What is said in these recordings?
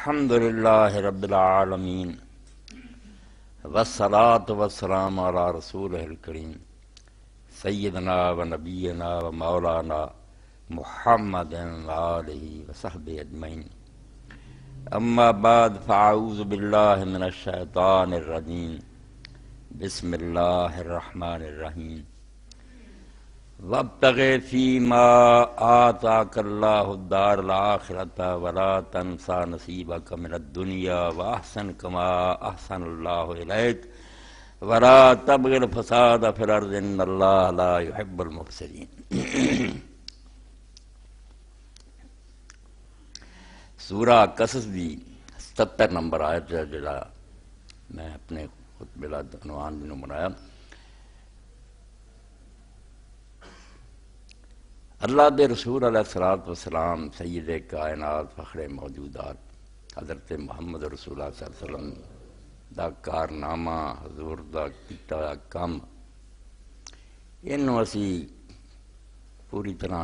अल्हम्दुलिल्लाह रब्बिलआलमीन वसलात वसलाम अला रसूल करीम सैदना व नबीना व मौलाना मोहम्मद वसहब अजमैन अम्माबाद फ़ाऊज़ बिल्लामिनशानरजीम बसमिल्लर रहीम सूरा कसस दी सत्तर नंबर आयत जिला मैं अपने खुतबिला अनुमान बिनू अल्लाह के रसूल अलसलात वसलाम सैयद कायनात फ़खरे मौजूदात हज़रत मुहम्मद रसूल वसलम का कारनामा हजूर दा किया कम इनू असी पूरी तरह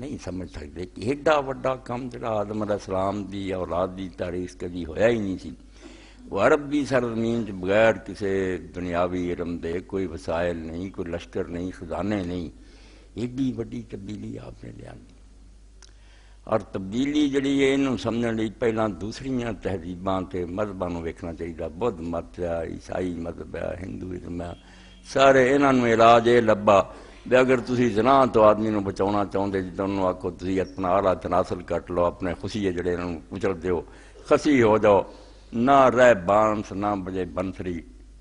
नहीं समझ सकते कि एडा व्डा कम जरा आदम अलसलाम की औलाद की तारीख कभी होया ही नहीं सी वो अरब की सरजमीन बगैर किसी दुनियावी इलम के कोई वसायल नहीं कोई लश्कर नहीं खजाने नहीं एडी वी तब्दीली आपने लिया और तब्दीली जी समझने पेल्ला दूसरिया तहजीबा मजहबा वेखना चाहिए बुद्ध मत आ ईसाई मजहब है हिंदुइजम है सारे इन्हों इलाज ये लाभा भी अगर तुम जनाह तो आदमी को बचा चाहते जो आखो तुम अपना आला तनासल कट लो अपने खुशी है जड़े कुचल दौ खसी हो जाओ ना रह बांस ना बजे बंसरी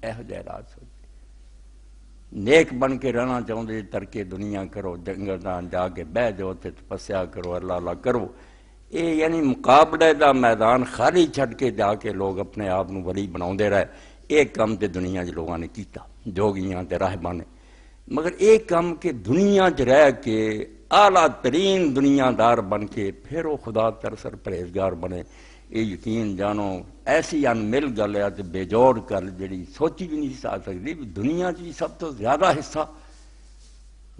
यह इलाज सोच नेक बन के रहना चाहते तरके दुनिया करो जंगल जाके बह जाओ उ तपस्या करो अल्लाह करो ये यानी मुकाबले का मैदान खाली छड़ के जाके लोग अपने आप को वली बनाते रहे ये काम तो दुनिया च लोगों ने किया जोगिया तो राहबा ने मगर ये काम के दुनिया च रह के आला तरीन दुनियादार बन के फिर वो खुदा तरसर परहेजगार बने ये यकीन जानो ऐसी अनमिल गल ਹੈ ਤੇ ਬੇਜੋੜ ਗੱਲ ਜਿਹੜੀ ਸੋਚੀ ਵੀ ਨਹੀਂ ਜਾ ਸਕਦੀ ਵੀ ਦੁਨੀਆ 'ਚ ਸਭ ਤੋਂ ਜ਼ਿਆਦਾ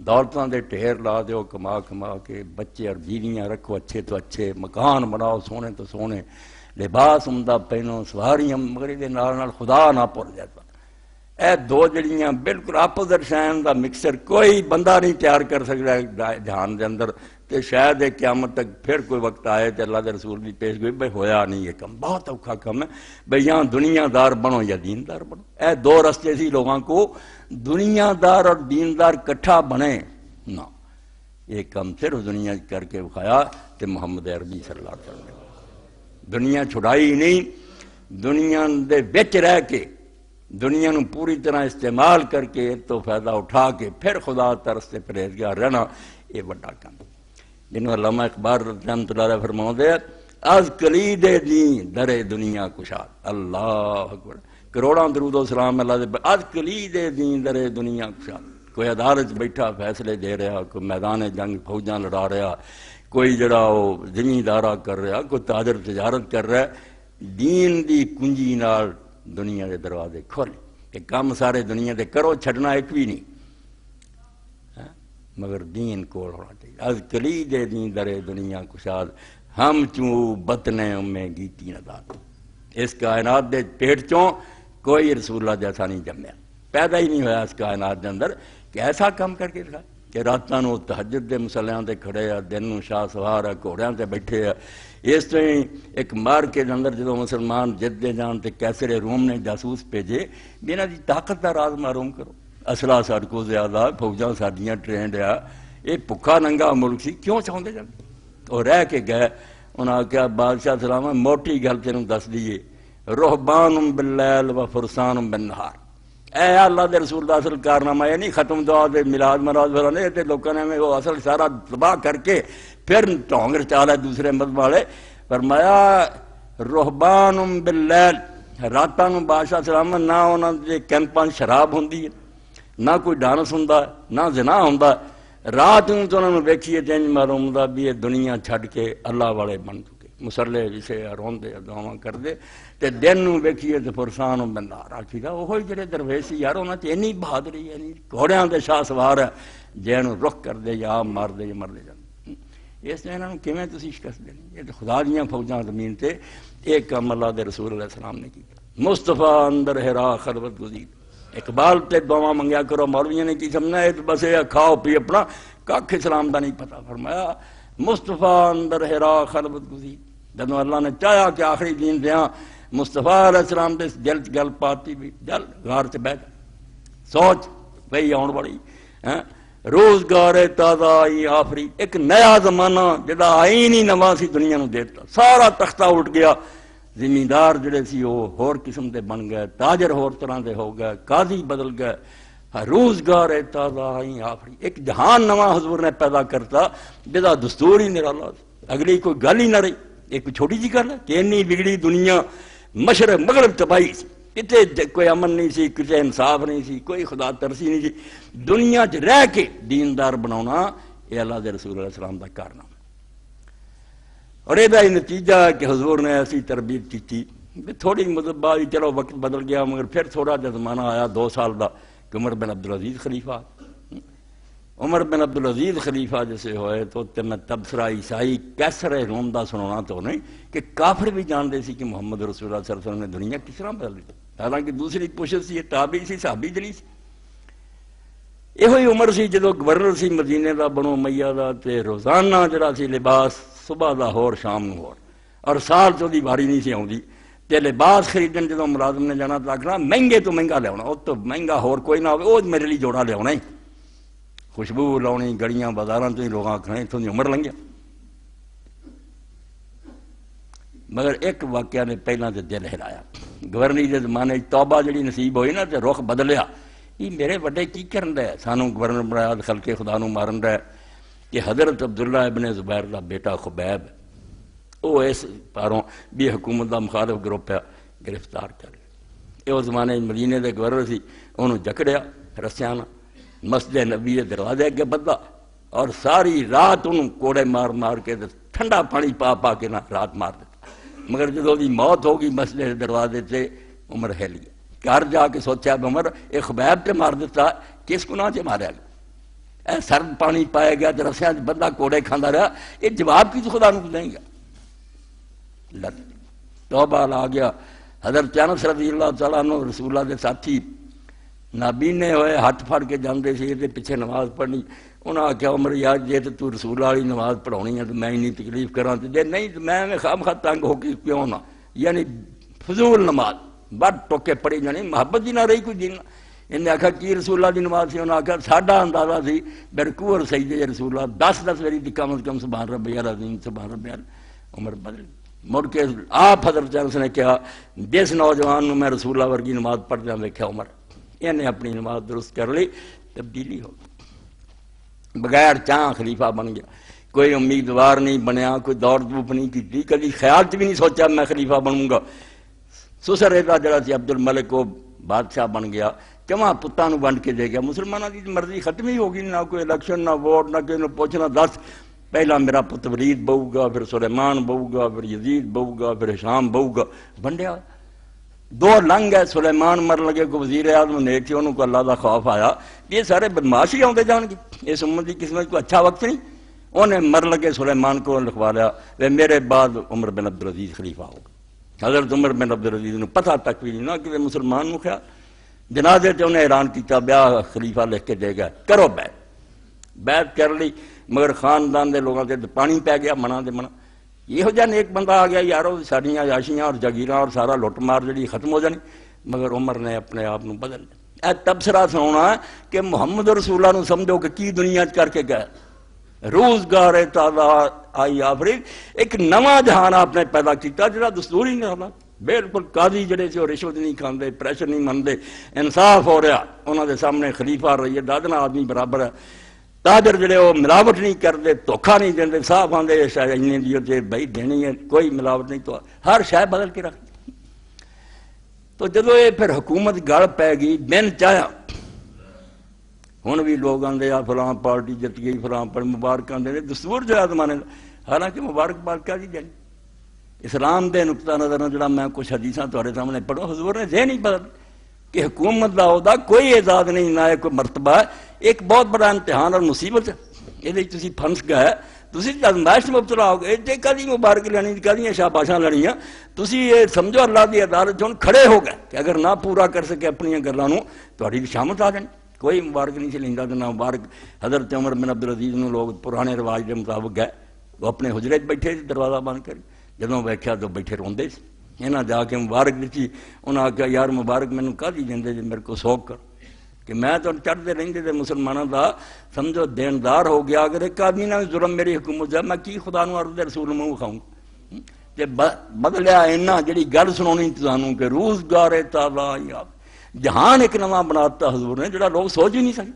दौलतों के ढेर ला दो कमा कमा के बच्चे और बीवियाँ रखो अच्छे तो अच्छे मकान बनाओ सोने तो सोने लिबास उमदा पहनो सवारियाँ मगर ये खुदा ना भुल जाता यह दो जड़ियाँ बिल्कुल अपोजिट शैन का मिक्सर कोई बंदा नहीं तैयार कर सकता ध्यान के अंदर ਤੇ ਸ਼ਾਇਦ ਇਹ तक फिर कोई वक्त आए तो अल्लाह के रसूल की पेश गई भाई होया नहीं ये कम बहुत औखा कम है भाई यहाँ दुनियादार बनो या दीनदार बनो ऐ दो रस्ते थी लोगों को दुनियादार और दीनदार कट्ठा बने ना ये कम सिर्फ दुनिया करके विखाया तो मुहम्मद अरबी सल्ला ने दुनिया छुड़ाई नहीं दुनिया के बिच रह के दुनिया को पूरी तरह इस्तेमाल करके तो फायदा उठा के फिर खुदा तरस से परहेजगार रहना यह वाला काम जिन्हों अलामा इकबार फिर फरमाते हैं अज दे नी दरे दुनिया कुशाद अल्लाह करोड़ा दरूदो सलाम अल्लाह दे अज दे नी दरे दुनिया कुशाद कोई अदालत बैठा फैसले दे रहा कोई मैदान जंग फौजा लड़ा रहा कोई जरा जिमीदारा कर रहा कोई ताजर तजारत कर रहा दीन की कुंजी नाल दुनिया के दरवाजे खोले कम सारे दुनिया के करो छड़ना एक भी नहीं मगर दीन कोल होना चाहिए अज कली दे दीन दरे दुनिया कुशाद हम चू बतने में गीती नदात इस कायनात दे पेट चो कोई रसूला जैसा नहीं जमया पैदा ही नहीं होया इस कायनात के अंदर कि ऐसा काम करके दिखा कि रातों को तहजद के मसलियां से खड़े आ दिन में शाह सवार आ घोड़िया से बैठे आ इस तरह ही एक मार के अंदर जो मुसलमान जितते जान तो कैसरे रोम ने जासूस भेजे भी इन्हों की ताकत का राज मारूम करो असला साढ़े ज्यादा फौजा साढ़िया ट्रेंड आ यह भुखा नंगा मुल्क क्यों चाहते जाते और रह के गए उन्हें आख्या बादशाह सलाम मोटी गल तेन दस दीए रोहबान बिलैल व फुरसान बिनहार ए अल्लाह के रसूल का असल कारनामा यह नहीं खत्म दुआ मिलाद मराद फराने लोगों ने वो असल सारा तबाह करके फिर ढोंग चाल है दूसरे मत वाले पर माया रोहबान उम बिलैल रात बादशाह सलाम ना उन्होंने कैंपा शराब होंगी है ਨਾ ਕੋਈ ਡਾਂਸ ਹੁੰਦਾ ਨਾ ਜ਼ਨਾ ਹੁੰਦਾ ਰਾਤ ਨੂੰ ਤਾਂ ਉਹਨਾਂ ਨੂੰ ਵੇਖੀਏ ਤੇ ਇੰਜ ਮਾਲੂਮ ਹੁੰਦਾ ਵੀ ਇਹ ਦੁਨੀਆ ਛੱਡ ਕੇ ਅੱਲਾ ਵਾਲੇ ਬਣ ਚੁੱਕੇ ਮੁਸੱਲੇ ਜਿਸੇ ਰੋਂਦੇ ਦੁਆਵਾਂ ਕਰਦੇ ਤੇ ਦਿਨ ਨੂੰ ਵੇਖੀਏ ਤੇ ਫੁਰਸਾਨ ਨੂੰ ਬੰਦਾ ਰਾਖੀਦਾ ਉਹ ਜਿਹੜੇ ਦਰਵੇਸ਼ ਯਾਰ ਉਹਨਾਂ 'ਚ ਇੰਨੀ ਬਹਾਦਰੀ ਇੰਨੀ ਘੋੜਿਆਂ ਦੇ ਸ਼ਾਹ ਸਵਾਰ ਹੈ ਜਿਹਨੂੰ ਰੁੱਖ ਕਰਦੇ ਜਾਂ ਮਾਰਦੇ ਜਾਂ ਮਰਦੇ ਜਾਂਦੇ ਇਸ ਨੇ ਇਹਨਾਂ ਨੂੰ ਕਿਵੇਂ ਤੁਸੀਂ ਸ਼ਿਕਸਤ ਦੇਣੀ ਇਹ ਖੁਦਾ ਦੀਆਂ ਫੌਜਾਂ ਜ਼ਮੀਨ ਤੇ ਇਹ ਕੰਮ ਅੱਲਾ ਦੇ ਰਸੂਲ ਅੱਲੈਹ ਸਲਾਮ ਨੇ ਕੀਤਾ ਮੁਸਤਫਾ ਅੰਦਰ ਹਰਾ ਖਲਵਤ ਗੁਜ਼ੀਰ इकबाल ते दुआ मंगया करो मौलविया ने की समझना है तो बस ये खाओ पी अपना कख इस्लाम का नहीं पता फरमाया मुस्तफा अंदर हेरा खलबत गुजी जब अल्लाह ने चाहा कि आखिरी दिन दया मुस्तफा इस्लाम के दिल च गल पाती भी जल गार बह बह सोच पई आने वाली है रोजगार है ताजा आई आफरी एक नया जमाना जो आई नहीं नवा सी दुनिया ने देता सारा तख्ता उठ गया जिमीदार जोड़े ਸੀ ਉਹ ਹੋਰ ਕਿਸਮ ਦੇ ਬਣ ਗਏ ਤਾਜਰ ਹੋਰ ਤਰ੍ਹਾਂ ਦੇ ਹੋ ਗਏ ਕਾਜ਼ੀ ਬਦਲ ਗਏ रोजगार है ताजा आई आफरी एक जहान नवा हजूर ने पैदा करता जिदा दस्तूर ही निराला अगली कोई गल ही ना रही एक छोटी जी गल कि इन्नी बिगड़ी दुनिया मशर मगरब तबाही कितने कोई अमन नहीं सी कितने इंसाफ नहीं सी कोई खुदा तरसी नहीं सी दुनिया च रह के दीनदार बना यह अल्लाह के रसूल सलाम का कारना और यह नतीजा है कि हजूर ने ऐसी तरबीत की थोड़ी मतलब बाद चलो वक्त बदल गया मगर फिर थोड़ा जहा जमाना आया दो साल का कि उमर बिन अब्दुल अजीज खलीफा उमर बिन अब्दुल अजीज खलीफा जैसे होए तो मैं तबसरा ईसाई कैसर रोम का सुना तो नहीं कि काफिर भी जानते सी कि मुहम्मद रसूल सरसलम ने दुनिया किस तरह बदल दी हालांकि दूसरी कोशिश सी ताबी सी साबी जनी सी ਇਹੋ ਹੀ ਉਮਰ ਸੀ ਜਦੋਂ ਗਵਰਨਰ ਸੀ ਮਦੀਨੇ ਦਾ ਬਣੋ ਮਈਆ ਦਾ ਤੇ सुबह का होर शाम को होर और साल तो बारी नहीं आती आँगी पहले खरीद जो मुलाजम ने जाना तो आखना महंगे तो महंगा लिया उस तो महंगा होर कोई ना हो मेरे लिए जोड़ा लिया ही खुशबू लाने गलिया बाजारों तो ही लोग आखना इतों की उम्र लंघिया मगर एक वाकया ने पहला तो दिल हिलाया गवर्नरी के जमाने तौबा जी नसीब हुई ना तो रुख बदलिया ये मेरे व्डे की कर सू गवर्नर बनाया खलके खुदा मारन रहा कि हजरत अब्दुल्ला इबन जुबैर का बेटा खुबैब वो इस पारों भी हुकूमत का मुखालिफ ग्रुप है गिरफ्तार कर लिया उस जमाने मदीने के गवर्नर से उन्होंने जकड़िया रस्या मस्जिद नबी के दरवाजे अगे बदा और सारी रात उन्होंने कोड़े मार मार के ठंडा पानी पा पा के ना रात मार दिता मगर जो मौत हो गई मसले के दरवाजे से उम्र हैली घर जाके सोचा उमर एक खबैब से मार दिता किस गुना से मारा गया सर्द पानी पाया गया तो बंदा कोड़े खाता रहा यह जवाब की तो खुदा तो बाल आ गया हजरत चानस रजी अल्लाह तला रसूला के साथी नाबीने हुए हथ फड़ के जाते थे तो नमाज पढ़नी उन्हें आख्या उम्र यार जे तो तू रसूल वाली नमाज पढ़ानी है तो मैं इन्नी तकलीफ करा तो जे नहीं तो मैं खाम खा तंग होके क्यों ना यानी फजूल नमाज बड़ टोके पढ़ी जानी मुहब्बत ही ना रही कोई जीना इन्हें आख्या की रसूला की नमाज से उन्हें आख्या साढ़ा अंदाजा से बिरकूर सही जी रसूला दस दस वेरी दी कम से कम सुबहान रब यार अजीम सुबहान रब यार उम्र बदल मुड़ के आप हजर चंद उसने कहा जिस नौजवान मैं रसूला वर्गी नमाज पढ़ना वेख्या उम्र इन्हें अपनी नमाज दुरुस्त कर ली तब्दीली हो बगैर चाह खलीफा बन गया कोई उम्मीदवार नहीं बनया कोई दौड़ धूप नहीं की कभी ख्याल च भी नहीं सोचा मैं खलीफा बनूंगा सुसरेता जरा अब्दुल मलिक वो बादशाह बन गया ਕਿਵਾਂ पुतों ਨੂੰ ਵੰਡ के दे ਗਿਆ ਮੁਸਲਮਾਨਾਂ ਦੀ ਮਰਜ਼ੀ ਖਤਮ ਹੀ ਹੋ ਗਈ ਨਾ ਕੋਈ ਇਲੈਕਸ਼ਨ ਨਾ ਵੋਟ ਨਾ ਕਿਸੇ ਨੂੰ ਪੁੱਛਣਾ ਦੱਸ ਪਹਿਲਾਂ ਮੇਰਾ ਪੁੱਤ ਵਲੀਦ ਬਹੂਗਾ ਫਿਰ ਸੁਲੈਮਾਨ ਬਹੂਗਾ ਫਿਰ ਯਜ਼ੀਦ ਬਹੂਗਾ ਫਿਰ ਹਿਸ਼ਾਮ दो लंघ है सुलेमान मर लगे को वजीर आजम ने से उन्होंने अल्लाह का खौफ आया ये सारे बदमाश ही आते जाएंगे इस उम्र की किस्मत को अच्छा वक्त नहीं उन्हें मर लगे सुलेमान को लिखवा लिया वे मेरे बाद उमर बिन अब्दुल अजीज खलीफा हो हजरत उमर बिन अब्दुल अजीज ने पता तक भी नहीं ना कि मुसलमान ख्याल जनाजे से उन्हें हैरान किया ब्याह खलीफा लिख के दे गया करो बैत बैत कर ली मगर खानदान के लोगों से पानी पै गया मना दे मना योजा नेक बंदा आ गया यार साड़िया याशिया और जागीर और सारा लुट मार जी खत्म हो जानी मगर उमर ने अपने आप को बदल लिया तबसरा सुना कि मुहम्मद रसूला समझो कि की दुनिया करके गया रोजगार ताला आई आफरी एक नवा जहान आपने पैदा किया जरा दस्तूर ही नहीं होना बिल्कुल काजी जड़े से रिश्वत नहीं खाते प्रैशर नहीं मनते इंसाफ हो रहा उन्होंने सामने खलीफा रही है दादना आदमी बराबर है ताजर जड़े वो मिलावट नहीं करते धोखा नहीं देते साफ आते शायद इन्नी जे जो बई देनी है कोई मिलावट नहीं तो हर शह बदल के रख तो जो ये फिर हुकूमत गल पै गई बिन चाया हूँ भी लोग आते आ फलां पार्टी जित गई फलां पर मुबारक आते दस्तूर जो आदमाने हालांकि मुबारकबाद कह दी देनी इस्लाम के नुकता नज़र जो मैं कुछ ਕੁਝ थोड़े सामने पढ़ो हजूर ने यह नहीं पता कि हुकूमत का अहदा कोई एजाद नहीं ना कोई मरतबा एक बहुत बड़ा इम्तिहान और मुसीबत है ये फंस गए तुम आजमाइश मुबतला हो जे कहीं मुबारक लैनी कहीं शाबाशा लैनिया तुम ये समझो अल्लाह की अदालत हम खड़े हो गए कि अगर ना पूरा कर सके अपन गलों थोड़ी शामत आ जाए कोई मुबारक नहीं से लेंदा तो ना मुबारक हजरत उमर बिन अब्दुल अजीज लोग पुराने रिवाज के मुताबिक गए वो अपने हुजरे बैठे दरवाज़ा बंद करी जदों वेख्या तो बैठे रोंद इन्हें जाके मुबारक दी उन्हें आख्या यार मुबारक मैंने कह दी देंदे जी मेरे को सौख कर कि मैं तो चढ़ते रेंगे तो मुसलमानों का समझो देनदार हो गया अगर एक आदमी ना जुर्म मेरी हुकूमत जाए मैं कि खुदा अरुद रसूल मूह खाऊ तो ब बदलिया इन्ना जी गल सुना कि रूजगार है ताला या जहान एक नवा बनाता हजूर ने जोड़ा लोग सोच ही नहीं सके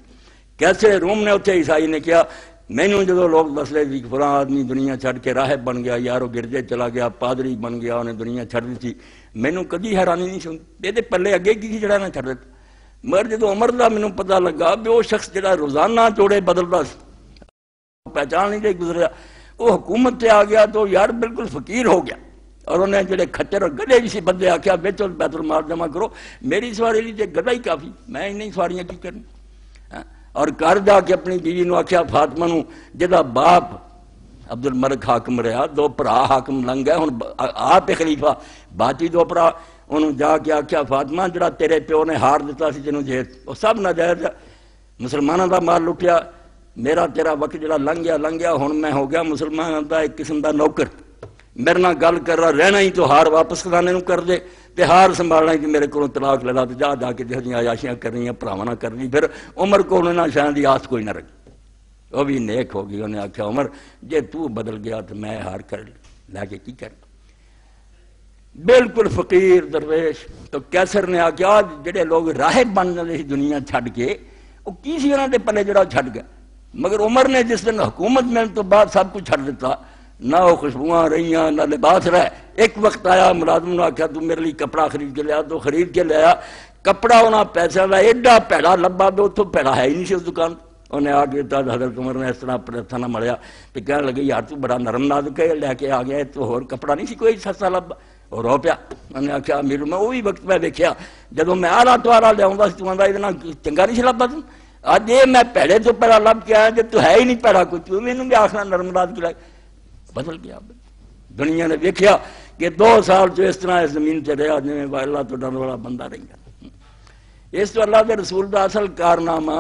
कैसे रूम ने उत्थे ईसाई ने कहा मैनु जो लोग दसते फलान आदमी दुनिया छड़ के राहब बन गया यार गिरजे चला गया पादरी बन गया उन्हें दुनिया छड़ दी थी मैनू कभी हैरानी नहीं सुन ये पल अगे की चढ़ा छ मगर जो अमर का मैं पता लगा भी वो शख्स जरा रोजाना चोड़े बदलता पहचान नहीं गुजरिया वह हुकूमत से आ गया तो यार बिल्कुल फकीर हो गया और उन्हें जो खच्चर गले भी से बदले आख्या बेचो पैदल मार जमा करो मेरी सवारी लिए गला ही काफ़ी मैं इन्हें सवारियाँ की करनी ਔਰ ਘਰ ਜਾ ਕੇ ਆਪਣੀ ਬੀਵੀ ਨੂੰ ਆਖਿਆ ਫਾਤਮਾ ਨੂੰ ਜਿਹਦਾ ਬਾਪ ਅਬਦੁਲ ਮਲਕ ਹਾਕਮ ਰਿਹਾ ਦੋ ਭਰਾ ਹਾਕਮ ਲੰਗ ਗਏ ਹੁਣ ਆਪ ਹੀ ਖਲੀਫਾ ਬਾਤੀ ਦੋ ਭਰਾ ਉਹਨੂੰ ਜਾ ਕੇ ਆਖਿਆ ਫਾਤਮਾ ਜਿਹੜਾ ਤੇਰੇ ਪਿਓ ਨੇ ਹਾਰ ਦਿੱਤਾ ਸੀ ਜਿਹਨੂੰ ਜੇ ਉਹ ਸਭ ਨਾਜਾਇਜ਼ ਮੁਸਲਮਾਨਾਂ ਦਾ ਮਾਲ ਲੁੱਟਿਆ ਮੇਰਾ ਤੇਰਾ ਵਕਤ ਜਿਹੜਾ ਲੰਘ ਗਿਆ ਲੰਘ ਗਿਆ ਹੁਣ ਮੈਂ ਹੋ ਗਿਆ ਮੁਸਲਮਾਨਾਂ ਦਾ ਇੱਕ ਕਿਸਮ ਦਾ ਨੌਕਰ ਮੇਰੇ ਨਾਲ ਗੱਲ ਕਰ ਰਹਿਣਾ ਹੀ ਤੋ ਹਾਰ ਵਾਪਸ ਕਰਾਣੇ ਨੂੰ ਕਰ ਦੇ तिहार संभालना कि मेरे को तलाक लड़ा तो जा जाके जो आयाशियां करनिया भरावान करनी फिर उमर को शह की आस कोई ना रखी वह भी नेक हो गई उन्हें आख्या उमर जे तू बदल गया तो मैं हार कर लैके की कर बिल्कुल फकीर दरवेश तो कैसर ने आख्या जेडे लोग राह बन जाते दुनिया छड़ के वह की सी उन्होंने पले जरा छ मगर उमर ने जिस दिन हुकूमत मिलने तो बाद सब कुछ छड़ दिता ना वो खुशबुआ रही ना लिबास रहा एक वक्त आया मुलाजम ने आख्या तू मेरे लिए कपड़ा खरीद के लिया तो खरीद के लिया कपड़ा उन्हें पैसा का एडा भैड़ा लाभा तो उतो भैड़ा है ही नहीं उस दुकान उन्हें आके दिता हजरत उमर ने इस तरह प्रार्थना ना मड़िया तो कह लगे यार तू बड़ा नरम नाजुक है लैके आ गया तो होर कपड़ा नहीं कोई सस्ता लाभा और रो पिया उन्हें आख्या मेरू मैं वही वक्त मैं देखा जो मैं आला आला लिया तू आंदा ये चंगा नहीं लाभा तू अज ये मैं भैड़े तो भैड़ा लभ के आया जो तू है ही नहीं भैड़ा कोई तू मैं भी आखना नरम नाजुक लगे बदल गया दुनिया ने देखा कि दो साल चो इस तरह जमीन से रहा जमें अल्लाह तो डर वाला बंदा रही इस तो अल्लाह के रसूल का असल कारनामा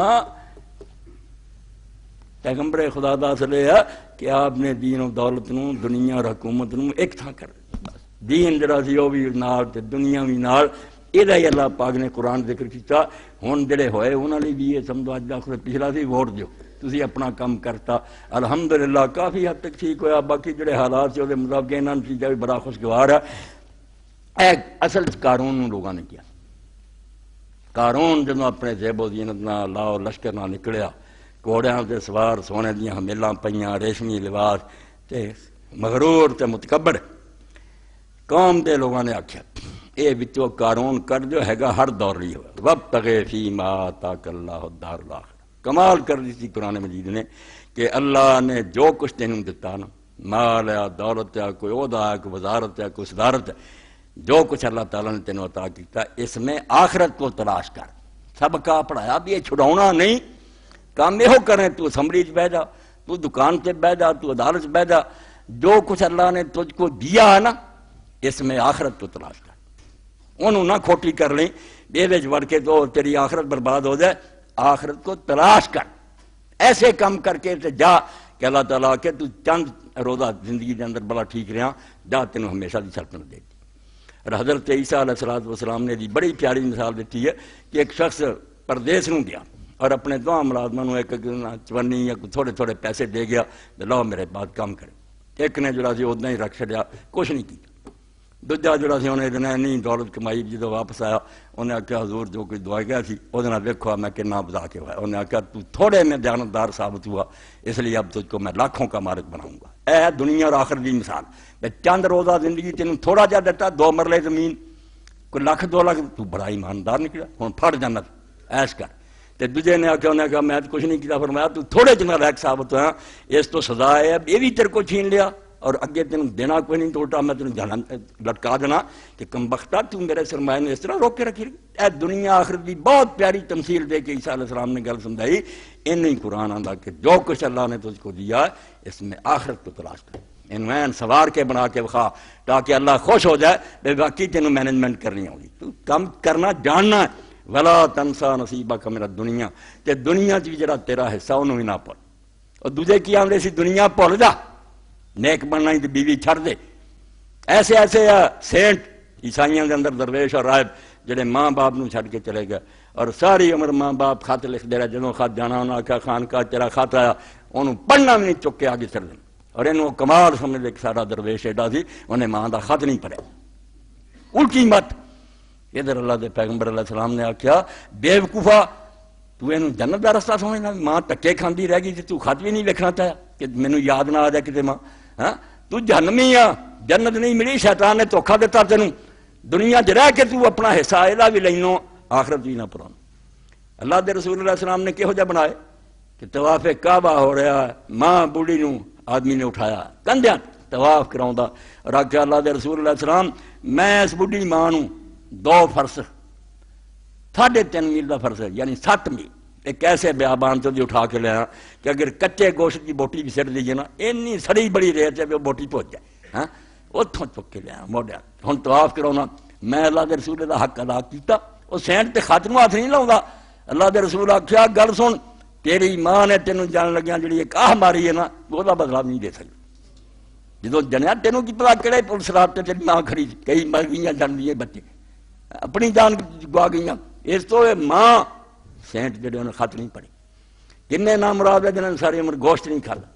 पैगंबरे खुदा का असल यह कि आपने दीन और दौलत न दुनिया और हकूमत न एक थान कर दीन जरा सी भी नाल दुनिया भी नाल यदा ही अल्लाह पाग ने कुरान जिक्र किया हूँ जड़े होए उन्होंने भी ये समझो अच्छा पिछला से वोट दौ ਤੁਸੀਂ ਆਪਣਾ ਕੰਮ ਕਰਤਾ ਅਲਹਮਦੁਲਿਲਾ ਕਾਫੀ ਹੱਦ ਤੱਕ ਠੀਕ ਹੋਇਆ ਬਾਕੀ ਜਿਹੜੇ ਹਾਲਾਤ ਸੀ ਉਹਦੇ ਮੁਤਾਬਕ ਇਹਨਾਂ ਨੂੰ ਚੀਜ਼ਾਂ ਵੀ ਬੜਾ ਖੁਸ਼ਗਵਾਰ ਆ ਇਹ ਅਸਲ ਕਾਰੋਂ ਨੂੰ ਲੋਕਾਂ ਨੇ ਕੀਤਾ ਕਾਰੋਂ ਜਦੋਂ ਆਪਣੇ ਜ਼ੇਬੋ ਜ਼ੀਨਤ ਨਾਲ ਲਾਓ ਲਸ਼ਕਰ ਨਾਲ ਨਿਕਲਿਆ ਘੋੜਿਆਂ ਤੇ ਸਵਾਰ ਸੋਨੇ ਦੀਆਂ ਹਮੇਲਾਂ ਪਈਆਂ ਰੇਸ਼ਮੀ ਲਿਬਾਸ ਤੇ ਮਗਰੂਰ ਤੇ ਮੁਤਕਬਰ ਕੌਮ ਦੇ ਲੋਕਾਂ ਨੇ ਆਖਿਆ ਇਹ ਵਿੱਚੋਂ ਕਾਰੋਂ ਕਰ ਜੋ ਹੈਗਾ ਹਰ ਦੌਰ ਲਈ ਹੋਇਆ ਵਬ ਤਗੇ ਫੀ ਮਾ ਤਾਕ ਅੱਲਾਹ ਦਾਰ कमाल कर दी थी कुरान मजीद ने कि अल्लाह ने जो कुछ तेन दिता ना माल आ दौलत आ कोई अहदा आ कोई वजारत आ कोई सदारत जो कुछ अल्लाह तला ने तेन अता किया इसमें आखरत को तलाश कर सबका पढ़ाया भी ये छुड़ा नहीं काम यो करें तू असम्बली बह जा तू दुकान से बह जा तू अदालत बह जा जो कुछ अल्लाह ने तुझको दिया है ना इसमें आखरत को तलाश कर उन्होंने ना खोटी कर ली ये वड़ के तो तेरी आखरत बर्बाद हो जाए आखरत को तलाश कर ऐसे कम करके तो जा कि अल्लाह तला के तू चंद रोजा जिंदगी के अंदर बड़ा ठीक रहा जा तेन हमेशा की सल्तनत देती और हजरत ईसा सलात वसलाम ने बड़ी प्यारी मिसाल दी है कि एक शख्स परदेस में गया और अपने दो मुलाजमान एक चवनी या थोड़े थोड़े पैसे दे गया तो लाओ मेरे बाद काम करे एक ने जोड़ा जी उदा ही रख छा कुछ नहीं किया दूजा जोड़ा से उन्हें दिन नहीं दौलत कमाई जो वापस आया उन्हें आख्या हजूर जो कुछ दुआ गया थी वेखो मैं कि बजा के आया उन्हें आख्या तू थोड़े में दयानदार साबित हुआ इसलिए अब तुझको मैं लाखों का मालिक बनाऊंगा ऐ दुनिया और आखिर की मिसाल मैं चंद रोजा जिंदगी तेन थोड़ा जहा दिता दो मरले जमीन कोई लख दो लख तू बड़ा ईमानदार निकलिया हूँ फट जाना ऐश कर तो दूजे ने आख्या उन्हें आख्या मैं कुछ नहीं किया फिर मैं तू थोड़े च मैं लैक साबित हो इस तो सजा है ये भी तेरे को छीन लिया और अगे तेन देना कोई नहीं तो उल्टा मैं तेन जाना लटका देना कि कम बख्ता तू मेरे सरमाए ने इस तरह रोक के रखी ए दुनिया आखिर की बहुत प्यारी तमसील दे के ईसा सलाम ने गल समझाई इन ही कुरान आंदा कि जो कुछ अल्लाह ने तुझको दिया इसमें आखिरत को तलाश कर मैन सवार के बना के विखा ताकि अल्लाह खुश हो जाए बेबाकी तेन मैनेजमेंट करनी होगी तू कम करना जानना वला तनसा नसीबा का मेरा दुनिया तो दुनिया च भी जरा तेरा हिस्सा उन्होंने भी ना भुल और दूजे की आंदे दुनिया भुल जा नेक बनना ही तो बीवी छड़ दे ऐसे ऐसे सेंट ईसाइयों के अंदर दरवेश और राय जे मां बाप न छड़ के चले गए और सारी उम्र मां बाप खत लिखते रहे जो खत जाना उन्होंने आख्या खान का तेरा खत आया उन्होंने पढ़ना भी नहीं चुके आगे सिर दिन और इन कमाल समझ लिख सारा दरवेश एडा थी उन्हें माँ का खत नहीं पढ़िया उल्टी मत इधर अल्लाह के पैगंबर अल्लाह सलाम ने आख्या बेवकूफा तू इन जन्नत का रस्ता समझना मां धक्के खाती रह गई तू खत भी नहीं लिखना चाहिए कि मैनू याद ना आ जाए कि माँ हाँ तू जन्मी आ जन्नत नहीं मिली शैतान ने धोखा तो दिता तेन दुनिया च रह के तू अपना हिस्सा यदा भी लैनो आखरत भी ना पुरा अल्लाह के रसूल सलाम ने कहो बनाए कि तवाफ एक हो रहा है मां बूढ़ी न आदमी ने उठाया कंध्या तवाफ करा रख अल्लाह के रसूल सलाम मैं इस बुढ़ी मां न दो फर्श साढ़े तीन मील का फर्श यानी सत्त मील एक ऐसे ब्याहबान से उठा के लिया कि अगर कच्चे गोश्त की बोटी भी सिर दीजिए ना इन्नी सड़ी बड़ी रेत है बोटी भुज जाए है हाँ? उतों चुक के लिया मोड़िया हूँ तवाफ तो ना मैं अल्लाह के रसूल का हक अदा किया वो तो से खातरू हाथ नहीं लाता अल्लाह के रसूल आख्या गल सुन तेरी मां ने तेन जान लग्या जी एक आह मारी है ना वो बदलाव नहीं दे सकती जो जनिया तेन की पता कि पुलिस रात तेरी मां खड़ी कई मर गई जन जन्म बच्चे अपनी जान गुआ गई इस तो मां सेंट जो उन्हें खत नहीं पड़ी किन्ने नाम मुराद है जिन्होंने सारी उम्र गोश्त नहीं खाला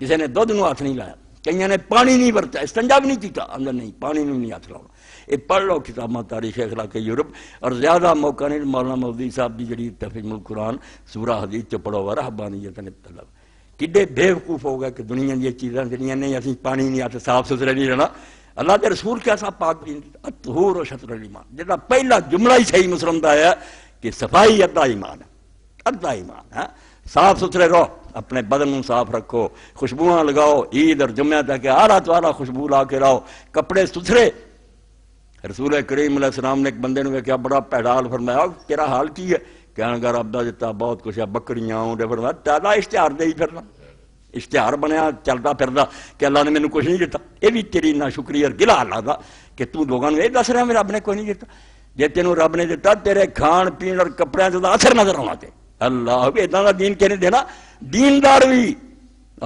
किसी ने दुध नाथ नहीं लाया कई ने पानी नहीं वरता इस्तंजा भी नहीं किया अंदर नहीं पानी नहीं हथ लाना ये पढ़ लो किताबा तारीख के यूरोप और ज्यादा मौका नहीं मौलाना मोदी साहब की जी तफीमुल कुरान सूरा हदीत च पढ़ो ने तलब किडे बेवकूफ हो गया कि दुनिया दी चीज़ा नहीं असं पानी नहीं हथ साफ सुथरे नहीं रहना अल्लाह के रसूल क्या सा पाक अतहूर और शतरलीमान जो पहला जुमला ही सही मुस्लिम का है कि सफाई अद्धा ईमान है अद्धा ईमान है साफ सुथरे रहो अपने बदन साफ रखो खुशबुआ लगाओ ईद और जुम्मे तक आरा तुआरा खुशबू ला के लाओ कपड़े सुथरे रसूल करीम सलाम ने एक बंदे ने क्या बड़ा पैडाल फरमाया तेरा हाल की है कह गया अब्दा दिता बहुत कुछ है बकरियां फरमाया इश्तहार इश्तिहार दे फिरना इश्तहार बनया चलता फिर अल्लाह ने मैंने कुछ नहीं दिता यह भी तेरी इन्ना शुक्रिया गिला अल्लाह का कि तू लोगों ने यह दस रहा मेरा रब ने कोई नहीं दिता जे तेन रब ने दिता तेरे खाण पीन और कपड़े से असर नजर आना थे अल्लाह भी इदा का दीन कहने देना दीनदार भी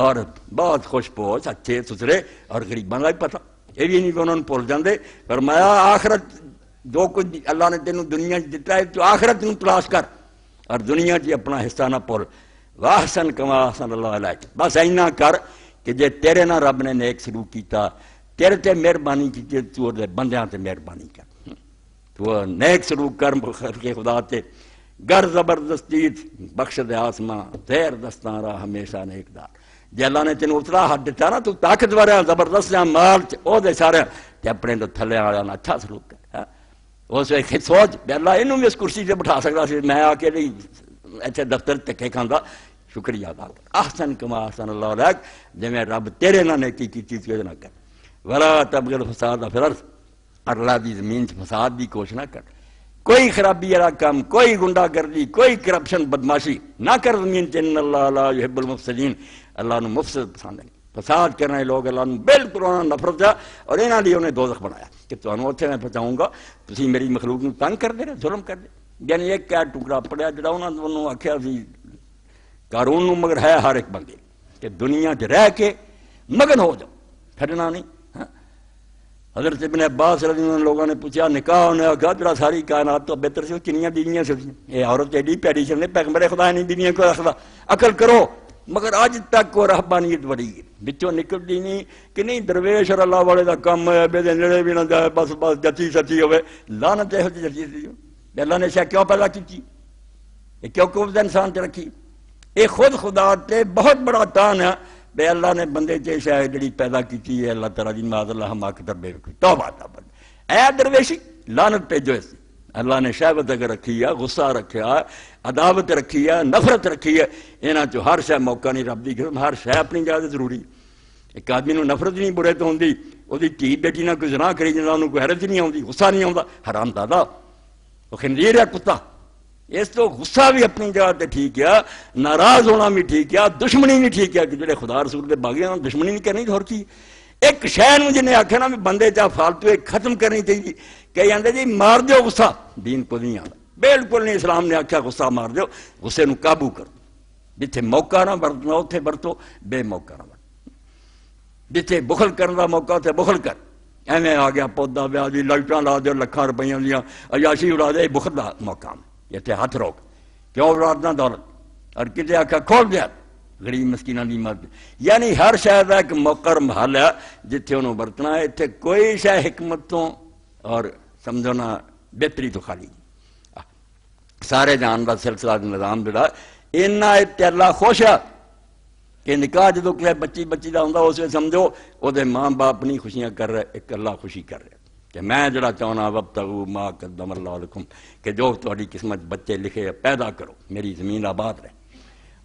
और बहुत खुशबो अच्छे सुथरे और गरीबों का भी पता यह भी नहीं उन्होंने भुल जाते पर मैं आखरत जो कुछ अल्लाह ने तेन दुनिया दिता है तू आखरत तलाश कर और दुनिया च अपना हिस्सा ना भुल वाह सन वाहसन कमासन अल्लाह बस इन्ना कर कि जे तेरे ना रब ने नेक शुरू किया तेरे से मेहरबानी की जे तू बंद मेहरबानी कर वह नेक सलूक कर्म करके खुदा ते गर जबरदस्ती बख्श दे आसमा तैर दस्तारा हमेशा नेकदार जे अल्लाह ने तेन उतरा हट दिता ना तू ताकतवर है जबरदस्त है माल चे सारे ते अपने तो थले ना अच्छा सलूक कर हाँ। उस वे सोच बेला इन भी इस कुर्सी से बिठा सकता सी मैं आके नहीं इतने दफ्तर धक्के खाता शुक्रिया अदा कर आसन कमा आसन अल्लाह जिमें रब तेरे ना नेकी की चीज ना कर वला तबगल फसाद फिर अल्लाह की जमीन फसाद की घोषणा ना कर कोई खराबी वाला काम कोई गुंडागर्दी कोई करप्शन बदमाशी ना कर जमीन चिन्ह अल्लाह मुफसदीन अल्लाह मुफसद पसंद नहीं फसाद करने लोग अल्लाह बिल्कुल उन्होंने नफरत है और इन्होंने उन्हें उन्हें दोजख बनाया कि तुम उत्थे मैं पहुँचाऊँगा तुम मेरी मखलूक में तंग कर दे रहे जुलम कर दे यानी एक क्या टुकड़ा पड़िया जो उन्होंने आख्या कानून मगर है हर एक बंदे कि दुनिया च रह के मगन हो जाओ छड़ना नहीं हजरत इबन अब्बास लोगों ने पूछा निकाह उन्हें आखा तेरा सारी कायनात तो बेहतर से चिड़ियाँ बीवियाँ सोचियां ये औरत एडी प्यारी चलने पैगम्बरे खुदा नहीं बीवियाँ को रखता अकल करो मगर अज तक वो रहबानियत बड़ी बिचों निकलती नहीं कि नहीं दरवेश और अल्लाह वाले का कम है बेदे नेड़े भी ना जाए बस बस जची सची हो लानत यह जची सची हो अल्लाह ने शायद क्यों पैदा की क्यों कुछ इंसान च रखी ये खुद खुदा बहुत बड़ा तान है बे अल्लाह ने बंदे च शायद जी पैदा की है अल्लाह तला जी माद अल्लाह हम दरबे रखी तो बात ऐ दरवेशी लानत भेजो इस अल्लाह ने शहबत अगर रखी है गुस्सा रखिया अदावत रखी है नफरत रखी है इन्हों चो हर शह मौका नहीं रब की किस्म हर शह अपनी जाए जरूरी एक आदमी को नफरत नहीं बुरे तो होंगी वो धी बेटी ना कोई जनाह करी जाता उन्होंने कोई हैरत नहीं आती गुस्सा नहीं आता हराम दादा वो खिंदीर है कुत्ता इस तो गुस्सा भी अपनी जगह पर ठीक है नाराज होना भी ठीक है दुश्मनी भी ठीक है कि जो खुदा रसूल के बागी दुश्मनी नहीं करनी होर की एक शहर में जिन्हें आखिया ना भी बंदे चा फालतू खत्म करनी चाहिए कही आते जी मार दो गुस्सा दीन को नहीं आता बिल्कुल नहीं इस्लाम ने आख्या गुस्सा मार दो गुस्से को काबू करो जिथे मौका ना वरतना उथे वरतो बेमौका ना वरतो जिथे बुखल करने का मौका उ बुखल कर एवें आ गया पौधा ब्याह जी लाइटा ला दो लखा दी अजाशी उड़ा दे बुखल का मौका येथे रोग केव्हा प्रार्थना धोरण अर्किले अख्खा खोल द्यात गरीब मस्किना दी मर्द यानी हर शायद का एक मौकर महाला जिथे उन्होंने बरतना है इतने कोई शायद हिकमत तो और समझो ना बेहतरी तो खाली सारे जान का सिलसिला निजाम जोड़ा इन्ना इतने अल्लाह खुश है कि निकाह जो कुछ बच्ची बच्ची का होंगे उस समझो वो मां बाप नहीं खुशियां कर रहे एक अल्लाह खुशी कर रहे कि मैं जरा चाहना वब तक माँ कदम अल्लाहम कि जो थोड़ी किस्मत बच्चे लिखे पैदा करो मेरी जमीन आबाद रहे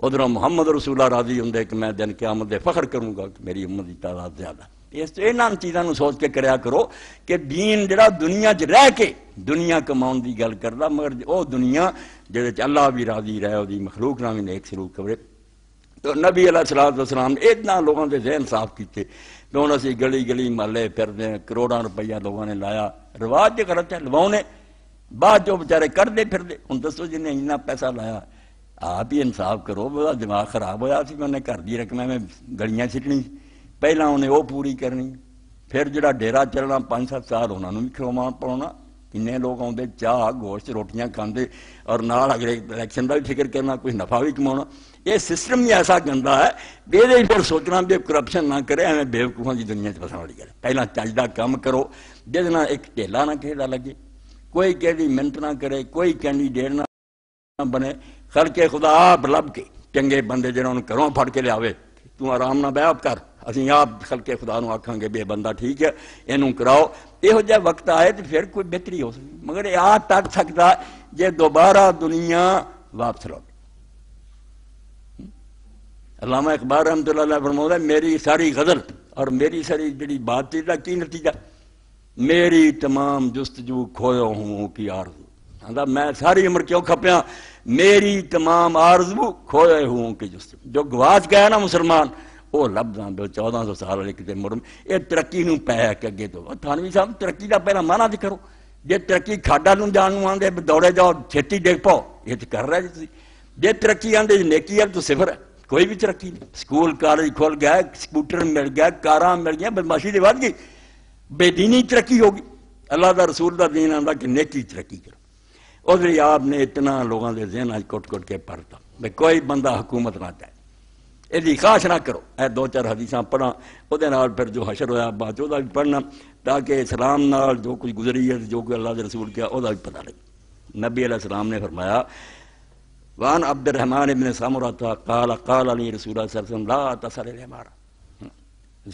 उधरों मुहम्मद रसूला राजी होंगे कि मैं दिन क्या मुद्दे फख्र करूँगा कि मेरी उम्र की तादाद ज्यादा इस तो इन्होंने चीज़ों सोच के करया करो कि दीन जरा दुनिया च रह के दुनिया कमाने की गल करता मगर वह दुनिया जेद अल्लाह भी राजी रहे मखलूक ना भी नेक शुरू करे तो नबी अला सलाम इदा लोगों के जहन साफ किए तो असि गली गली महल फिरते हैं करोड़ों रुपया लोगों ने लाया रिवाज जो गलत है लवाने बाद चो बेचारे करते फिरते हूँ दसो जिन्हें इन्ना पैसा लाया आप ही इंसाफ करो ਉਹਦਾ ਦਿਮਾਗ ਖਰਾਬ ਹੋਇਆ ਸੀ ਉਹਨੇ ਘਰ ਦੀ ਰਕਮਾਂ ਮੈਂ ਗਲੀਆਂ ਸਿੱਟਣੀ ਪਹਿਲਾਂ ਉਹਨੇ ਉਹ ਪੂਰੀ ਕਰਨੀ ਫਿਰ ਜਿਹੜਾ ਡੇਰਾ ਚੱਲਣਾ 5-7 ਸਾਲ ਉਹਨਾਂ ਨੂੰ ਕਿੰਨੇ ਲੋਕ ਆਉਂਦੇ ਚਾਹ ਗੋਸ਼ ਚ ਰੋਟੀਆਂ ਖਾਂਦੇ ਔਰ ਨਾਲ ਅਗਲੇ ਇਲੈਕਸ਼ਨ ਦਾ ਵੀ ਫਿਕਰ ਕਰਨਾ ਕੋਈ ਨਫਾ ਵੀ ਕਮਾਉਣਾ ਇਹ ਸਿਸਟਮ ਹੀ ਐਸਾ ਗੰਦਾ ਹੈ ਇਹਦੇ ਉੱਪਰ ਸੋਚਣਾ ਵੀ ਕਰਪਸ਼ਨ ਨਾ ਕਰੇ ਐਵੇਂ ਬੇਵਕੂਫਾਂ ਦੀ ਦੁਨੀਆ 'ਚ ਫਸਣ ਵਾਲੀ ਗੱਲ ਪਹਿਲਾਂ ਚੱਜ ਦਾ ਕੰਮ ਕਰੋ ਜਿਹਦੇ ਨਾਲ ਇੱਕ ਢੇਲਾ ਨਾ ਖੇੜਾ ਲੱਗੇ ਕੋਈ ਕਿਹੜੀ ਮਿਹਨਤ ਨਾ ਕਰੇ ਕੋਈ ਕੈਂਡੀਡੇਟ ਨਾ ਬਣੇ ਖਲਕੇ ਖੁਦਾ ਆਪ ਲੱਭ ਕੇ ਚੰਗੇ ਬੰਦੇ ਜਿਹਨਾਂ ਨੂੰ ਘਰੋਂ ਫੜ ਕੇ ਲਿਆਵੇ ਤੂੰ ਆਰਾਮ ਨਾਲ ਬੈ ਆਪ ਕਰ असं आप खल के खुदा आखा ਵੀ ਇਹ ठीक है ਹੈ कराओ वक्त आए तो फिर कोई बेहतरी हो ਕੋਈ ਬਿਹਤਰੀ ਹੋ ਸਕਦੀ ਮਗਰ ਇਹ ਆ ਤੱਕ ਸਕਦਾ ਜੇ ਦੁਬਾਰਾ अलामा इकबाल अहमदुल्ला फरमा मेरी सारी गजल और मेरी सारी जी बातचीत का की नतीजा मेरी तमाम जू खोयो हूं की आरजू आंदा मैं सारी उम्र क्यों खपया मेरी तमाम आरजू खोए हूं की जस्तजू जो गवाच गया ना मुसलमान लभदा बिल चौदह सौ साल वाले लिखते मुड़म यह तरक्की पै के अगे तो थानवी साहब तरक्की का पहला माना भी करो जे तरक्की खाडा जान आते दौड़े जाओ छेती डिग पाओ ये तो कर रहे जी जे तरक्की आते नेकी है तो सिफर है कोई भी तरक्की नहीं स्कूल कॉलेज खुल गया स्कूटर मिल गया कारा मिल गई बदमाशी से बद गई बेदीनी तरक्की होगी अल्लाह का रसूल का दीन आता कि नेकी तरक्की करो उस आप ने इतना लोगों के जहन कुट कुट के परता भी कोई बंदा हुकूमत ना चाहे ਇਹਦੀ ना करो ए दो चार हदीसा पढ़ा ਪੜਾਂ ਉਹਦੇ ਨਾਲ ਫਿਰ ਜੋ ਹਸ਼ਰ ਹੋਇਆ ਬਾਅਦ ਉਹਦਾ ਵੀ ਪੜਨਾ ਤਾਂ ਕਿ ਇਸਲਾਮ ਨਾਲ ਜੋ ਕੁਝ ਗੁਜ਼ਰੀ ਹੈ ਜੋ ਕੋਈ ਅੱਲਾਹ ਦੇ ਰਸੂਲ ਕਿਹਾ ਉਹਦਾ ਵੀ ਪਤਾ ਲੱਗੇ ਨਬੀ ਅਲੈਹ वान था काल काल अली रसूल तसर हमारा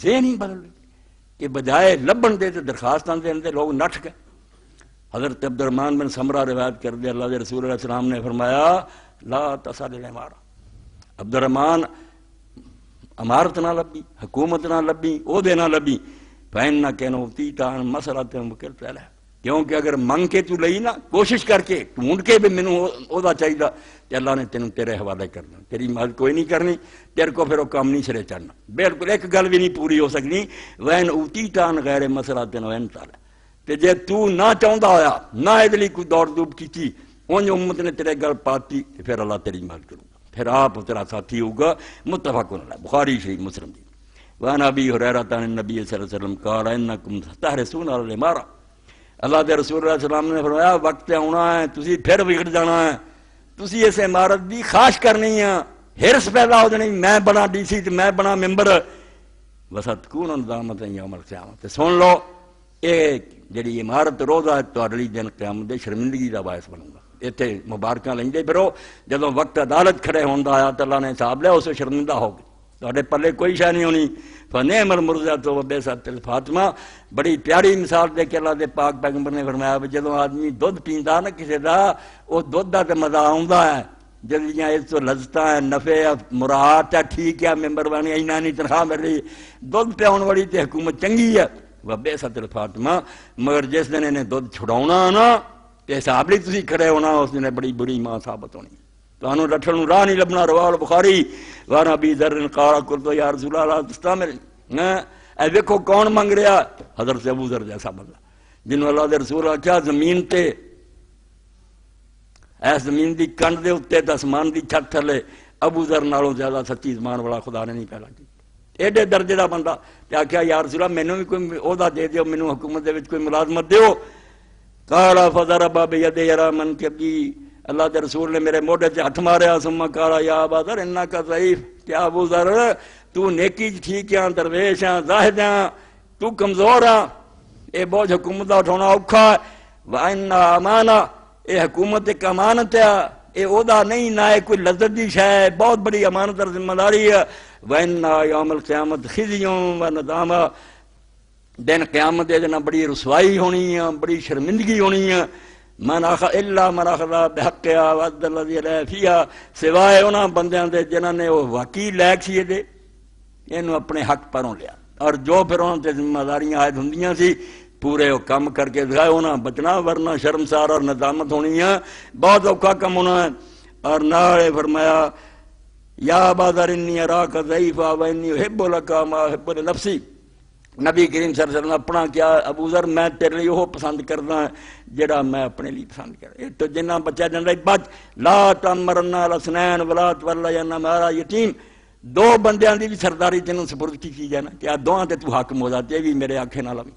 जेन ही बदल कि बजाय लभन दे दरखास्त देने लोग नठ गए हजरत अब्दुलरमान बिन समरा रिवायत कर दिया अल्लाह के रसूल सलाम ने फरमाया ला तसर मारा अब्दुलरहमान अमारत ना ली हुकूमत ना ली ओहदे ना ली फैन ना कहनो तीता मसला ते मुकिल लै क्योंकि अगर मंग के तू लई ना कोशिश करके ढूंढ के भी मैनू चाहिए तो अल्लाह ने तेन तेरे हवाले करना तेरी मदद कोई नहीं करनी तेरे को फिर वो काम नहीं सिरे चढ़ना बिल्कुल एक गल भी नहीं पूरी हो सकनी वैन उती टान गैर मसला तेन वैन ताला तो जे तू ना चाहता होया ना ए कोई दौड़ दूब की उंज उम्मत ने तेरे गल पाती फिर अल्लाह तेरी मदद करूँ फिर आप तेरा साथी होगा मुतफ़ा बुखारी शरीफ मुस्लिम जी वह नबी था नबी सलम कहा मारा अल्लाह के रसूल सलाम ने फरमाया वक्त आना है तुम फिर बिगड़ जाना है तुम इस इमारत की खाश करनी है हिरस पैदा हो जानी मैं बना डी सी मैं बना मैंबर वसत कून निजामत अमल क्यामत सुन लो ये जी इमारत रोजा है तो दिन क्यामत शर्मिंदगी का बायस बनूंगा ਇੱਥੇ ਮੁਬਾਰਕਾਂ ਲੈਂਦੇ ਫਿਰੋ ਜਦੋਂ ਵਕਤ ਅਦਾਲਤ ਖੜੇ ਹੋਣ ਦਾ ਆਇਆ ਤੱਲਾ ਨੇ ਹਿਸਾਬ ਲਿਆ ਉਸ ਸ਼ਰਮਿੰਦਾ ਹੋ ਗਏ ਤੁਹਾਡੇ ਪੱਲੇ ਕੋਈ ਸ਼ੈ ਨਹੀਂ ਹੋਣੀ ਫਨੇਮਲ ਮੁਰਜ਼ਾ ਤੋਂ ਵੱਡੇ ਸਾਤਲ ਫਾਤਮਾ ਬੜੀ ਪਿਆਰੀ ਮਿਸਾਲ ਦੇ ਕੇ ਅੱਲਾ ਦੇ ਪਾਕ ਪੈਗੰਬਰ ਨੇ ਫਰਮਾਇਆ ਵੀ ਜਦੋਂ ਆਦਮੀ ਦੁੱਧ ਪੀਂਦਾ ਨਾ ਕਿਸੇ ਦਾ ਉਹ ਦੁੱਧ ਦਾ ਤੇ ਮਜ਼ਾ ਆਉਂਦਾ ਹੈ ਜਿਹੜੀਆਂ ਇਸ ਤੋਂ ਲਜ਼ਤਾਂ ਹੈ ਨਫੇ ਹੈ ਮੁਰਾਦ ਹੈ ਠੀਕ ਹੈ ਮੈਂਬਰ ਬਣੀ ਇੰਨਾ ਨਹੀਂ ਤਨਖਾਹ ਮਿਲੀ ਦੁੱਧ ਪਿਆਉਣ ਵਾਲੀ ਤੇ ਹਕੂਮਤ ਚੰਗੀ ਹੈ ਵੱਡੇ ਸਾਤਲ ਫਾਤਮਾ ਮਗਰ ਜਿਸ ਦਿਨ ਇਹਨੇ ਦੁੱਧ ਛੁਡਾਉਣਾ ਨਾ हिसाब ਹਿਸਾਬ खड़े होना ਖੜੇ ਹੋਣਾ ਉਸ ਦਿਨ ਬੜੀ ਬੁਰੀ ਮਾਂ ਸਾਬਤ ਹੋਣੀ ਤੁਹਾਨੂੰ ਰੱਠਣ ਨੂੰ ਰਾਹ ਨਹੀਂ ਲੱਭਣਾ ਰਵਾਲ ਬੁਖਾਰੀ ਵਾਰਾ ਵੀ ਜ਼ਰਨ ਕਾਲਾ ਕੁਰਦੋ ਯਾ ਰਸੂਲ ਅੱਲਾ ਤਸਤਮਿਲ ਨਾ ਇਹ ਵੇਖੋ ਕੌਣ ਮੰਗ ਰਿਹਾ ਹਜ਼ਰਤ अल्लाह के रसूल आख्या जमीन ते इस जमीन की कंध के उत्ते तो की छत थले अबू जर नालों ज्यादा सच्ची समान वाला खुदा ने नहीं पैदा की एडे दर्जे का बंदा तो आख्या यार रसूला मैनू भी कोई ओहदा दे दो मैं हुकूमत कोई मुलाजमत दो काला फजर बाबे यदे यरा के अब्जी अल्लाह के रसूल ने मेरे मोढ़े से हथ मारिया सुमा काला या बाजर इन्ना का सईफ क्या अबू जर तू नेकी ठीक है दरवेश है जाहिद है तू कमजोर है ये बोझ हुकूमत का उठाना औखा है वाइना अमाना ये हुकूमत एक अमानत है ये ओदा नहीं ना है कोई लज्जत की शह बहुत बड़ी अमानत और जिम्मेदारी है वह इन्ना यामल क्यामत खिजियों व नदामा दिन क्यामत देना बड़ी रसवाई होनी है बड़ी शर्मिंदगी होनी है मैं आख इला मैं आखला बहकया वीआ सिवाए उन्होंने बंद जिन्होंने वाकई लैक सी ये इन अपने हक पर लिया और जो फिर उन्होंने जिम्मेदारियां होंगे सी पूरे वो कम करके दिखाए उन्हें बचना वरना शर्मसार और नदामत होनी है बहुत औखा कम होना है और ना फरमाया या बादर इन राख दई फा वही हिब्बुल का मा हिब्बुल नफसी नबी करीम सर अपना क्या अबूजर मैं तेरे लिए वो पसंद करना जरा मैं अपने लिए पसंद कर तो जिन्ना बचा जाता बच ला तमरना रसनैन वलात वल्ला या नमारा यतीम दो बंद की भी सरदारी तेन सपुरद की चीज है ना कि दोहां से तू हाकम हो जाती है भी मेरे आखे नाल भी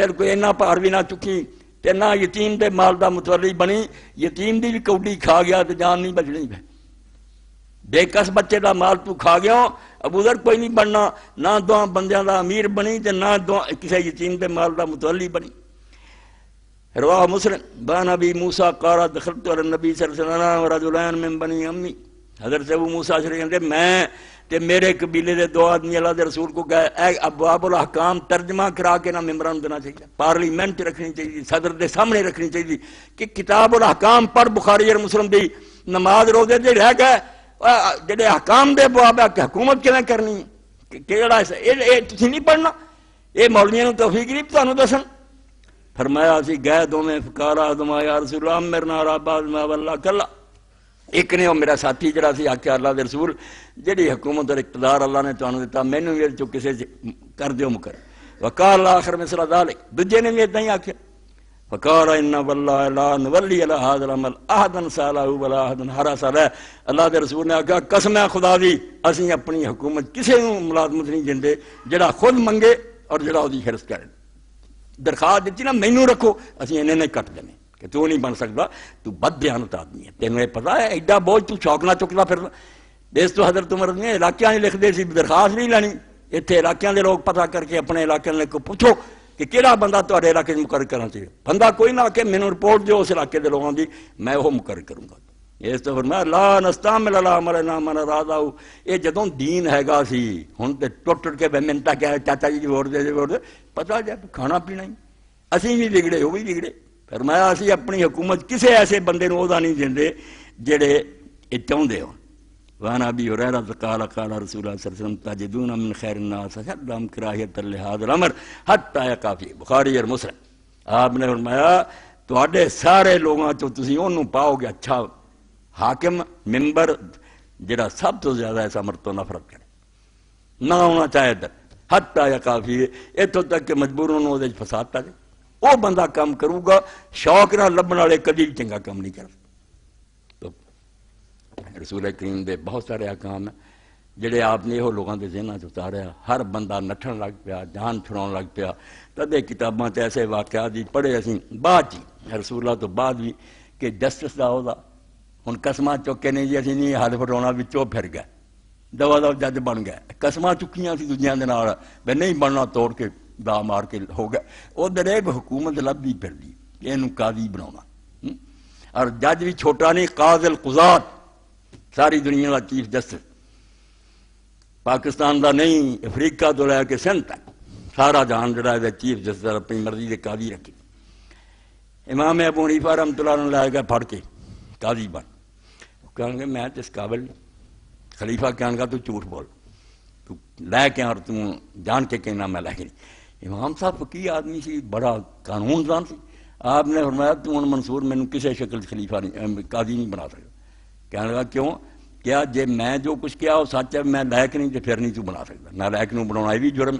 बिल्कुल इन्ना भार भी ना चुकी ते ना यतीम के माल का मुतवली बनी यतीम की भी कौडी खा गया तो जान नहीं बचनी पे बेकस बच्चे का माल तू खा गया अबूदर कोई नहीं बनना ना दो बंद अमीर बनी तो ना दो किसी यतीम के माल का मुतवली बनी रवाह मुसलम बी मूसा कारा दखर तो नबी सरसलाम में बनी अम्मी हजरत अबू मूसा श्री कहते मैं ते मेरे कबीले के दो आदमी अला रसूल को गए अबाबुल हकाम तर्जमा करा के ना मैंबर देना चाहिए पार्लीमेंट रखनी चाहिए सदर के सामने रखनी चाहिए कि किताब किताबुल हकाम पढ़ बुखारी मुस्लिम दी नमाज रोजे से रह गए जे हकाम के बुआब है हकूमत किमें करनी नहीं पढ़ना ये मौलवियों तोफीक नहीं तुम दसन फरमाया अस गए दोवें फकार आदमा यार सुराम मेरे ना रब आदमा अल्लाह कला एक ने मेरा साथी जरा आख्या अल्लाह रसूल जी हकूमत और इकतदार अल्लाह ने तुम दिता मैनू भी किसी कर दौ मुकर वकार आखिर मिसरा दाल दूजे ने भी इदा ही आख्या फ़कार वल्लादन सालाहू वला अहदन हरा साल है अल्लाह के रसूल ने आख्या कसम है खुदा दी असी अपनी हुकूमत किसी मुलाजमत नहीं देंगे जोड़ा खुद मंगे और जोड़ा वो हिरस करे दरखास्त दी ना मैनू रखो असं इन्हें ने कट देने कि तू नहीं बन सकता तू बद बयानत आदमी है तेन ये पता है एडा बोझ तू चौकना चुकना फिर देश तो हजरत उमर ने इलाकिया नहीं लिखते दरखास्त नहीं लैनी इतने इलाकिया के लोग पता करके अपने इलाके को पूछो ਕਿ ਕਿਹੜਾ ਬੰਦਾ ਤੁਹਾਡੇ ਇਲਾਕੇ 'ਚ ਮੁਕਰਰ ਕਰਨਾ ਚਾਹੀਦਾ ਬੰਦਾ ਕੋਈ ਨਾ ਆਕੇ ਮੈਨੂੰ ਰਿਪੋਰਟ ਦਿਓ ਉਸ ਇਲਾਕੇ ਦੇ ਲੋਕਾਂ ਦੀ ਮੈਂ ਉਹ ਮੁਕਰਰ ਕਰੂੰਗਾ ਇਸ ਤੋਂ ਫਰਮਾਇਆ ਲਾ ਨਸਤਾਮਿਲ ਲਾ ਮਰ ਨਾ ਮਨ ਰਾਜ਼ਾਉ ਇਹ ਜਦੋਂ ਦੀਨ ਹੈਗਾ ਸੀ ਹੁਣ ਤੇ ਟੁੱਟ ਟੁੱਟ ਕੇ ਬੈਮਿੰਤਾ ਕਿਹਾ ਚਾਚਾ ਜੀ ਵੋਟ ਦੇ ਦੇ ਵੋਟ ਦੇ ਪਤਾ ਜੇ ਖਾਣਾ ਪੀਣਾ ਹੀ ਅਸੀਂ ਵੀ ਵਿਗੜੇ ਉਹ ਵੀ ਵਿਗੜੇ ਫਰਮਾਇਆ ਅਸੀਂ ਆਪਣੀ ਹਕੂਮਤ ਕਿਸੇ ਐਸੇ ਬੰਦੇ ਨੂੰ ਉਹਦਾ ਨਹੀਂ ਦਿੰਦੇ ਜਿਹੜੇ ਇਹ ਚਾਹੁੰਦੇ ਹੋ وانا ابي هريره قال قال رسول الله صلى الله عليه وسلم تجدون من خير الناس اشدهم كراهيه لهذا الامر حتى يقافي बुखारी और मुस्लिम आपने फरमाया ਤੁਹਾਡੇ ਸਾਰੇ ਲੋਕਾਂ ਚੋਂ ਤੁਸੀਂ ਉਹਨੂੰ ਪਾਓਗੇ ਅੱਛਾ ਹਾਕਮ ਮਿੰਬਰ ਜਿਹੜਾ ਸਭ ਤੋਂ ਜ਼ਿਆਦਾ ਇਸ ਅਮਰ ਤੋਂ ਨਫ਼ਰਤ ਕਰੇ ਨਾ ਹੋਣਾ ਚਾਹੀਦਾ ਹੱਤਾ ਜਾਂ ਕਾਫੀ ਇੱਥੋਂ ਤੱਕ ਕਿ ਮਜਬੂਰਾਂ ਨੂੰ ਉਹਦੇ 'ਚ ਫਸਾਤਾ ਜੇ ਉਹ ਬੰਦਾ ਕੰਮ ਕਰੂਗਾ ਸ਼ੌਕ ਨਾਲ ਲੱਭਣ ਵਾਲੇ ਕਦੀ ਚੰਗਾ ਕੰਮ ਨਹੀਂ ਕਰਦਾ रसूल करीम के बहुत सारे अकाम है जेडे आपने यो लोगों के जहनों उतारे हर बंदा नठन लग पाया जान छुड़ा लग पाया कदे किताबों से ऐसे वाकया जी पढ़े असं बाद रसूला तो बाद भी कि जस्टिस का वह हूँ कसमां चुके ने जी असं नहीं हाथ फटा फिर गया दवा दवा जज बन गया कसमां चुकिया दूजिया के नहीं बनना तोड़ के दा मार के हो गया उधर एक हुकूमत लभ ही फिर इनू काजी बना और जज भी छोटा नहीं काजल कुजात सारी दुनिया का चीफ जस्टिस पाकिस्तान का नहीं अफ्रीका तो लैके सिंध तक सारा जान जरा चीफ जस्टिस अपनी मर्जी के काजी रखे इमाम अबूनी फारम तुला लाया गया फड़ के काजी बन कहे मैं तो इस काबिल खलीफा कह गया तू झूठ बोल तू लै क्या और तू जान के कहना मैं लैके नहीं इमाम साहब की आदमी से बड़ा कानून दान से आपने फरमाया तू हम मंसूर मैं किसी शक्ल खलीफा नहीं काजी नहीं बना सकता ਕਹਿਣ ਲੱਗਾ ਕਿਉਂ ਕਿਹਾ ਜੇ ਮੈਂ ਜੋ ਕੁਝ ਕਿਹਾ ਉਹ ਸੱਚ ਹੈ ਮੈਂ ਲਾਇਕ ਨਹੀਂ ਤੇ ਫਿਰ ਨਹੀਂ ਤੂੰ ਬਣਾ ਸਕਦਾ ਨਾ ਲਾਇਕ ਨੂੰ ਬਣਾਉਣਾ ਇਹ ਵੀ ਜੁਰਮ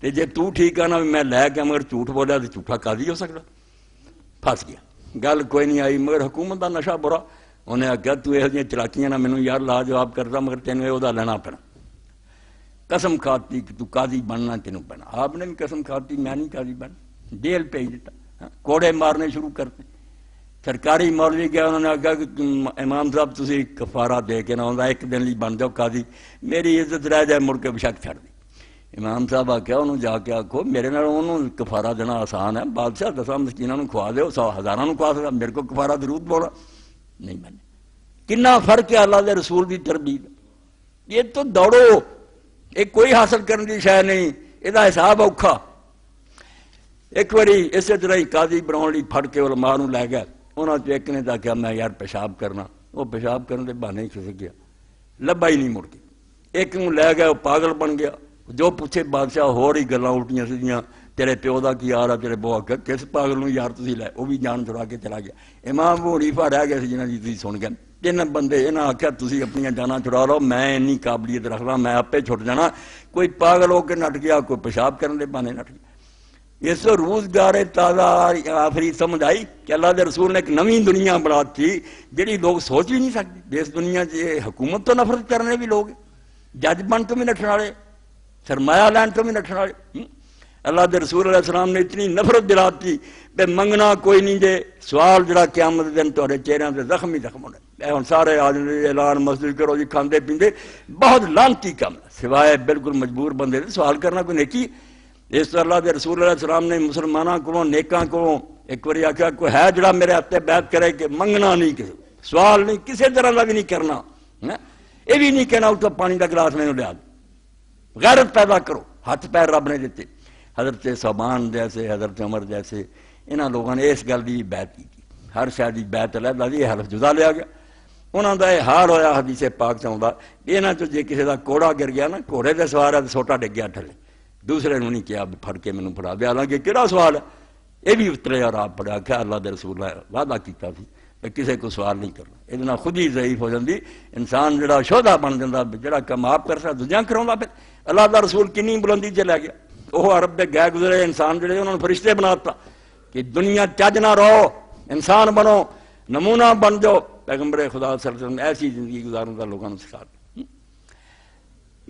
ਤੇ ਜੇ ਤੂੰ ਠੀਕ ਆ ਨਾ ਮੈਂ ਲਾਇਕ ਆ ਮਗਰ ਝੂਠ ਬੋਲਿਆ ਤੇ ਝੂਠਾ ਕਾਦੀ ਹੋ ਸਕਦਾ ਫਸ ਗਿਆ ਗੱਲ ਕੋਈ ਨਹੀਂ ਆਈ ਮਗਰ ਹਕੂਮਤ ਦਾ ਨਸ਼ਾ ਬੁਰਾ ਉਹਨੇ ਆਖਿਆ ਤੂੰ ਇਹੋ ਜਿਹੀਆਂ ਚਲਾਕੀਆਂ ਨਾਲ ਮੈਨੂੰ ਯਾਰ ਲਾ ਜਵਾਬ ਕਰਦਾ ਮਗਰ ਤੈਨੂੰ ਇਹਦਾ ਲੈਣਾ ਪੈਣਾ कसम खाती कि तू काजी बनना तेन बना आपने भी कसम खाती मैं नहीं काजी बन जेल भेज देता कोड़े मारने शुरू करते सरकारी मौलवी गया उन्होंने आखा कि इमाम साहब तुम कफारा दे के ना आता एक दिन लिए बन जाओ काजी मेरी इज्जत रह जाए मुड़ के बेशक छड़ दी इमाम साहब आख्या उन्होंने जाके आखो मेरे ना उन्होंने कफारा देना आसान है बादशाह दसा मशीना खुआ दौ सौ हजारों को खुवा सकता मेरे को कफारा जरूर बोला नहीं मैंने कि फर्क है अल्लाह के रसूल की तरबीत ये तो दौड़ो ये कोई हासिल करने की शायद नहीं हिसाब औखा एक बारी इस तरह ही काजी बनाने फटके वाल मां लै गया उन्होंने एक ने तो आख्या मैं यार पेशाब करना वह पेशाब करने के बहाने ही खिसक गया लभा ही नहीं मुड़ के एक लै गया वह पागल बन गया जो पूछे बादशाह होर ही गल् उल्टिया सीधियाँ तेरे प्यो का की यार तेरे बो का किस पागल में यार तुम लै वह भी जान छुड़ा के चला गया इमाम भूणी रह गया जिन्हें जी तुम सुन गया तीन बंदे इन्हें आख्या तुम अपन जाना छुड़ा लो मैं इन्नी काबलीयत रख ला मैं आपे छुट जाना कोई पागल होकर नट गया कोई पेशाब करने के बहाने नट गया इस रूस रोजगार ताज़ा आखिरी समझ आई कि अल्लाह के रसूल ने एक नवी दुनिया बनाती जी लोग सोच भी नहीं सकते इस दुनिया से हुकूमत तो नफरत करने भी लोग जज बन तो भी नठन आए सरमाया लैन तो भी नठन आए हम्म। अल्लाह के रसूल सलाम ने इतनी नफरत दी बे मंगना कोई नहीं जे सवाल जरा क्यामत दिन थोड़े चेहरों से जख्म ही जख्म होने हम सारे आदमी ऐलान मस्जिद करो जी खाते पीते बहुत लानती कम सिवाय बिल्कुल मजबूर बंदे सवाल करना कोई नेकी इस अल्लाह के रसूल सलाम ने मुसलमाना को नेक को एक बार आख्या कोई है जरा मेरे हाथ बैत करे कि मंगना नहीं किसी सवाल नहीं किसी तरह का भी नहीं करना है यही नहीं कहना उतो पानी का गिलास मैंने लिया गैरत पैदा करो हथ पैर रब ने दिते हजरत सबान जैसे हजरत अमर जैसे इन्ह लोगों ने इस गल की बैत की हर शायद बैत लहदा भी हलफ जुदा लिया गया उन्होंने हार होया हदीसे पाक चाहता इन्होंने जे किसी का कोड़ा गिर गया ना घोड़े से सवार है तो सोटा डिग गया थले दूसरे ने नहीं किया फड़के मैं फड़ा दिया हालांकि कि सवाल है यह भी त्रया राब फड़े आख्या अल्लाह रसूल है वादा किया किसी को सवाल नहीं करना यहाँ खुद ही जयीफ हो जाती इंसान जरा शोधा बन जाता जरा कम आप कर सकता दूजा करवा फिर अल्लाह का रसूल कि बुलंदी चल गया वह अरब के गै गुजरे इंसान जोड़े उन्होंने फरिश्ते बनाता कि दुनिया चज ना रहो इंसान बनो नमूना बन जाओ पैगंबरे खुदा सर ऐसी जिंदगी गुजारन का लोगों को सिखा दिया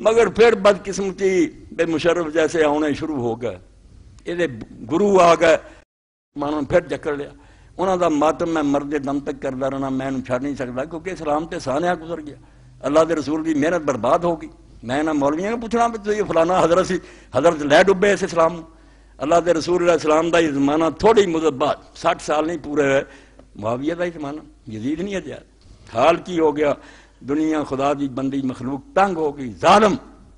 मगर फिर बदकिस्मती बे मुशर्रफ जैसे आने शुरू हो गए ये गुरु आ गए मन फिर जकड़ लिया उन्होंने का मातम मैं मरदे दम तक करता रहना मैं छड़ नहीं सकता क्योंकि इस्लाम तो सानिया गुजर गया अल्लाह के रसूल की मेहनत बर्बाद गई मैं इन्हें मौलवियों को पूछना भी तो फलाना हजरत सी हजरत लै डुबे इस इस्लाम अल्लाह के रसूल इस्लाम का ही जमाना थोड़ी मुदत बाद सठ साल नहीं पूरे हुए मुआविया का ही जमाना यजीद नहीं है हाल की हो गया दुनिया खुदा की बंदी मखलूक तंग हो गई जालम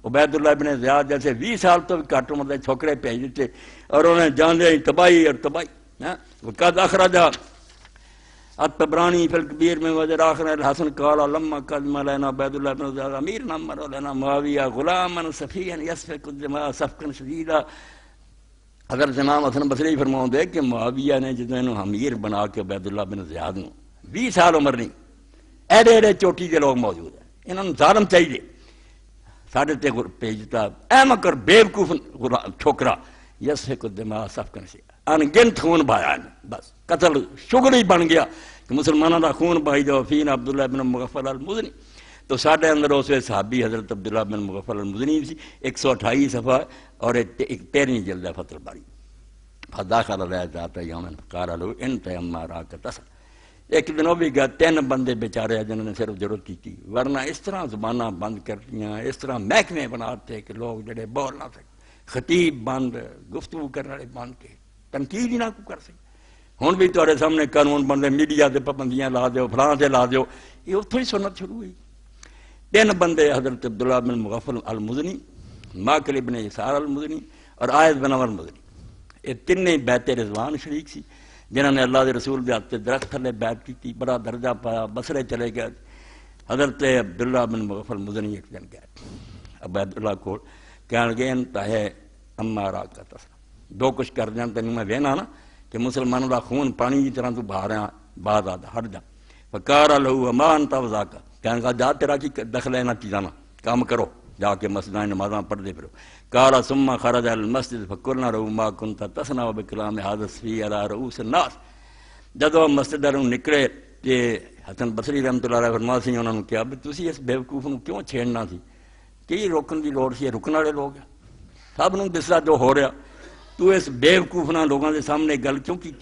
उबैदुल्ला इबन ज्याद जैसे भी साल तो भी घट उम्र छोकरे भेज दिते और उन्हें जान ही तबाही और तबाही हैं कद जा अतबरानी फिर कबीर में वजर आखर हसन काला लम्मा कदमा लेना बैदुल्ला इबन जियाद अमीर नंबर लेना मुआविया गुलामन सफीन यसफिक सफकन शदीदा अगर जनाब हसन बसरी फरमा फरमाते कि मुआविया ने जिसने हमीर बना के बैदुल्ला बिन जियाद 20 साल उम्र नहीं ऐडे ऐडे चोटी के लोग मौजूद हैं इन्होंने जालम चाहिए साढ़े ते भेजता कर बेवकूफ छोकरा यस को दिमाग साफ कर से अनगिनत खून बहाया बस कतल शुगर ही बन गया कि मुसलमानों का खून बहाई जाओ फीन अब्दुल्ला बिन मुगफर अल मुजनी तो साढ़े अंदर उस वे सहाबी हजरत अब्दुल्ला बिन मुगफर अल मुजनी सी एक सौ अठाई सफ़ा और एक तेरह जल्द फतल बारी फदा खाला रहता यौमन कार इन तयम रात तसल एक दिन वो भी गया तीन बंदे बेचारे जिन्होंने सिर्फ जरूरत की वरना इस तरह जबाना बंद कर करती इस तरह महकमे बनाते कि लोग जड़े बोल ना सकते खतीब बंद गुफ्तु करने वाले के तनकीद ही ना को कर सके हूँ भी थोड़े सामने कानून बनते मीडिया से पाबंदियां ला दौ फलां से ला दो ये उतों ही सुनना शुरू हुई तीन बंदे हजरत अब्दुल्ला बिन मुगफल अल मुजनी करीब बिन इसार अल मुजनी और आयद बिन अमर मुजनी ये तिने बैते रिजवान शरीक सी जिन्होंने अल्लाह के रसूल के हक से दरख्त थले बैत की बड़ा दर्जा पाया बसरे चले गए हजरत अब्दुल्ला बिन मुगफल मुजनी एक दिन गए अब अब्दुल्ला को कह गए है अम्मा राग का तसरा दो कुछ कर जा तेन मैं वेना ना कि मुसलमानों का खून पानी की तरह तू बहार बाद आद हट जा फकार लहू अमान तवजा वजाक कह जा तेरा की दखल इन्होंने चीजा ना काम करो जाके मसला नमाजा पढ़ते फिर काला सुम्मा खरज अल मस्जिद फकुरना रऊमा कुन तसना बिकलाम हादसफी अला रऊस नास जदों मस्जिद अलों निकले ये हसन बसरी रहमत फरमा सी उन्होंने कहा भी तुम इस बेवकूफ को क्यों छेड़ना सी कि रोकने की लड़ सी रुकने वाले लोग है सबनों दिसदा जो हो रहा तू इस बेवकूफ ना लोगों के सामने गल क्यों की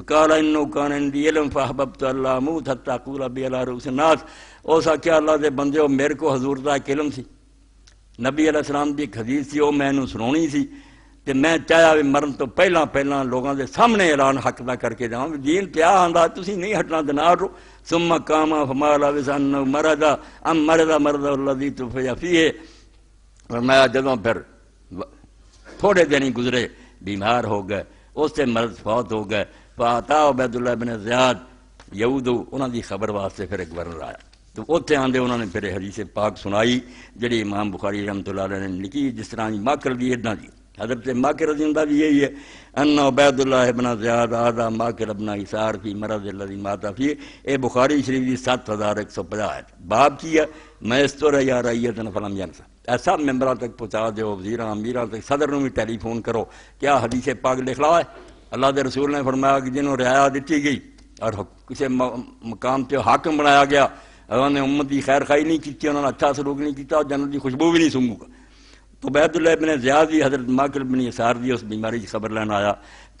फकाला इनो कान इलम फाहबत अल्लाह मूह थत्ता कूला बी अला रऊस नास उस आख्या अल्लाह के बंदे मेरे को हजूर का एक इलम सी नबी अल अलम की खदीर हदीस थी वह मैं सुनानी सी तो मैं चाहे भी मरण तो पहला पहला लोगों के सामने ऐलान हक ना करके जाऊँ जीन क्या आंता नहीं हटना दिना रो सुम काम फमाला विसन मरदा अम मरदा मरदा उल्लादी तुफ यफीए मैं जो फिर थोड़े दिन ही गुजरे बीमार हो गए उससे मर्द फौत हो गए पाता अबैदुल्ला बिन जयाद यऊदू उन्होंने खबर वास्ते फिर एक बरन लाया तो उत्थे आते उन्होंने फिर हदीस पाक सुनाई जी इमाम बुखारी रहमतुल्ला ने लिखी जिस तरह की माकर दी इदा की हजरत माकर का भी यही है अन्ना उबैदुल्ला बना ज्याद आदा माकर अबना इसार फी मरद की माता फी ए बुखारी शरीफ की सत्त हज़ार एक सौ पचास बाप की है मैं इस तो है तेन फलम जन ऐसा मैंबर तक पहुँचा दो वजीर अमीर तक सदर में भी टैलीफोन करो क्या हदीस पाक लिखला है अल्लाह के रसूल ने फरमाया कि जिन्होंने रियाया दी गई और किसी मकाम से हाकम बनाया गया अगर ने उम्मत की खैर खाई नहीं की उन्होंने अच्छा सलूक नहीं किया जन्नत की खुशबू भी नहीं सूंगूगा तो बैतुल्ला ने ज्याद भी हजरत माकिल बिन यसार दी उस बीमारी की खबर लेना आया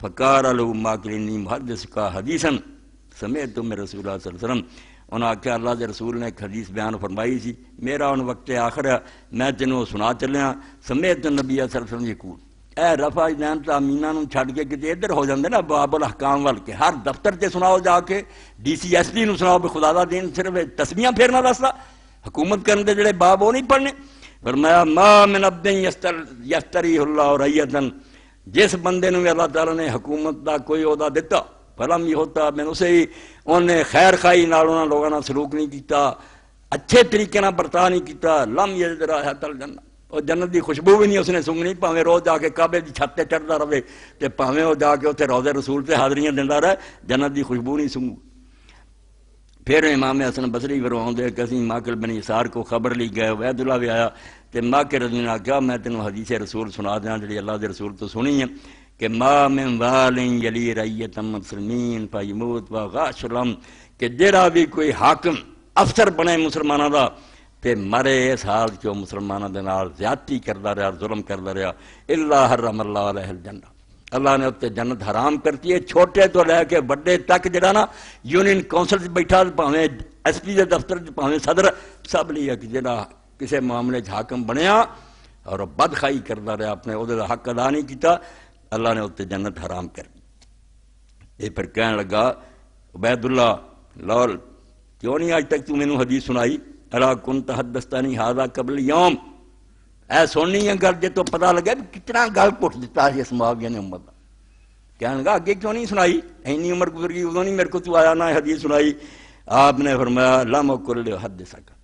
फ़कार अलू माकिलनी महदस का हदीसन समय तुम रसूल वसलम उन्हें आख्या अल्लाह के रसूल ने एक हदीस बयान फरमाई थी मेरा उन वक्त आखिर है मैं तेनों सुना चलिया समय तो नबी जी कूल ए रफा जैन तो अमीना छड़ के कितने इधर हो जाते ना बाबल हकाम वल के हर दफ्तर से सुनाओ जाके डी सी एस पी सुनाओ भी खुदा दिन सिर्फ तस्वीर फेरना दसता हुकूमत कर जोड़े बाब वो नहीं पढ़ने पर मैं माँ मैं नब्बेस्तर यस्तर हुला और रही दिन जिस बंद भी अल्लाह तला ने हकूमत का कोई अहदा दिता फलम ही होता मैं उसे ही उन्हें खैर खाई उन्होंने लोगों का सलूक नहीं किया अच्छे तरीके बरता नहीं किया लम यहा चल जाना और जन्नत की खुशबू भी नहीं उसने सूंघनी भावे रोज जाके काबे की छत्ते चढ़ता रहे तो भावे वह जाके उत्तर रोजे रसूल से हाजरियां देता रहे जन्नत की खुशबू नहीं सूंघू फिर मामे असन बसरी फरवाद कि असी माकिल बनी सार को खबर ली गए वह दुला भी आया तो रजनी ने आख्या मैं तेनों हजी से रसूल सुना दें जी अल्लाह के रसूल तो सुनी है कि मा मां वाली जली रही तमसलमीन भाई मोहत वाह गाशलम के जरा भी कोई हाकम अफसर बने मुसलमाना का ਤੇ ਮਰੇ ਇਸ ਹਾਲ ਚੋਂ ਮੁਸਲਮਾਨਾਂ ਦੇ ਨਾਲ ਜ਼ਿਆਦਤੀ ਕਰਦਾ ਰਿਹਾ ਜ਼ੁਲਮ ਕਰਦਾ ਰਿਹਾ ਇਲਾ ਹਰਮ ਅੱਲਾ ਅਲੈਹਿਲ ਜੰਨਾ ਅੱਲਾ ਨੇ ਉੱਤੇ ਜੰਨਤ ਹਰਾਮ ਕਰਤੀ ਹੈ ਛੋਟੇ ਤੋਂ ਲੈ ਕੇ ਵੱਡੇ ਤੱਕ ਜਿਹੜਾ ਨਾ ਯੂਨੀਅਨ ਕੌਂਸਲ 'ਚ ਬੈਠਾ ਭਾਵੇਂ ਐਸਪੀ ਦੇ ਦਫ਼ਤਰ 'ਚ ਭਾਵੇਂ ਸਦਰ ਸਭ ਲਈ ਜਿਹੜਾ ਕਿਸੇ ਮਾਮਲੇ 'ਚ ਹਾਕਮ ਬਣਿਆ और बदखाई करता रहा अपने वो हक अदा नहीं किया अल्लाह ने उत्ते जन्नत हराम कर दी ये फिर कह लगा उबैदुल्ला लौल क्यों नहीं अज तक तू मैनू हदीस सुनाई अला कुन तहदस्तानी हादा कबल यौम ऐ सुननी है गर्जे तो पता लगे कितना गल घुट दिता इस मुआवजे ने उम्र का कह लगा अगे क्यों नहीं सुनाई इन्नी उम्र गुजर गई उदो नहीं मेरे को तू आया ना हदीस सुनाई आपने फरमाया लम कुल हद सक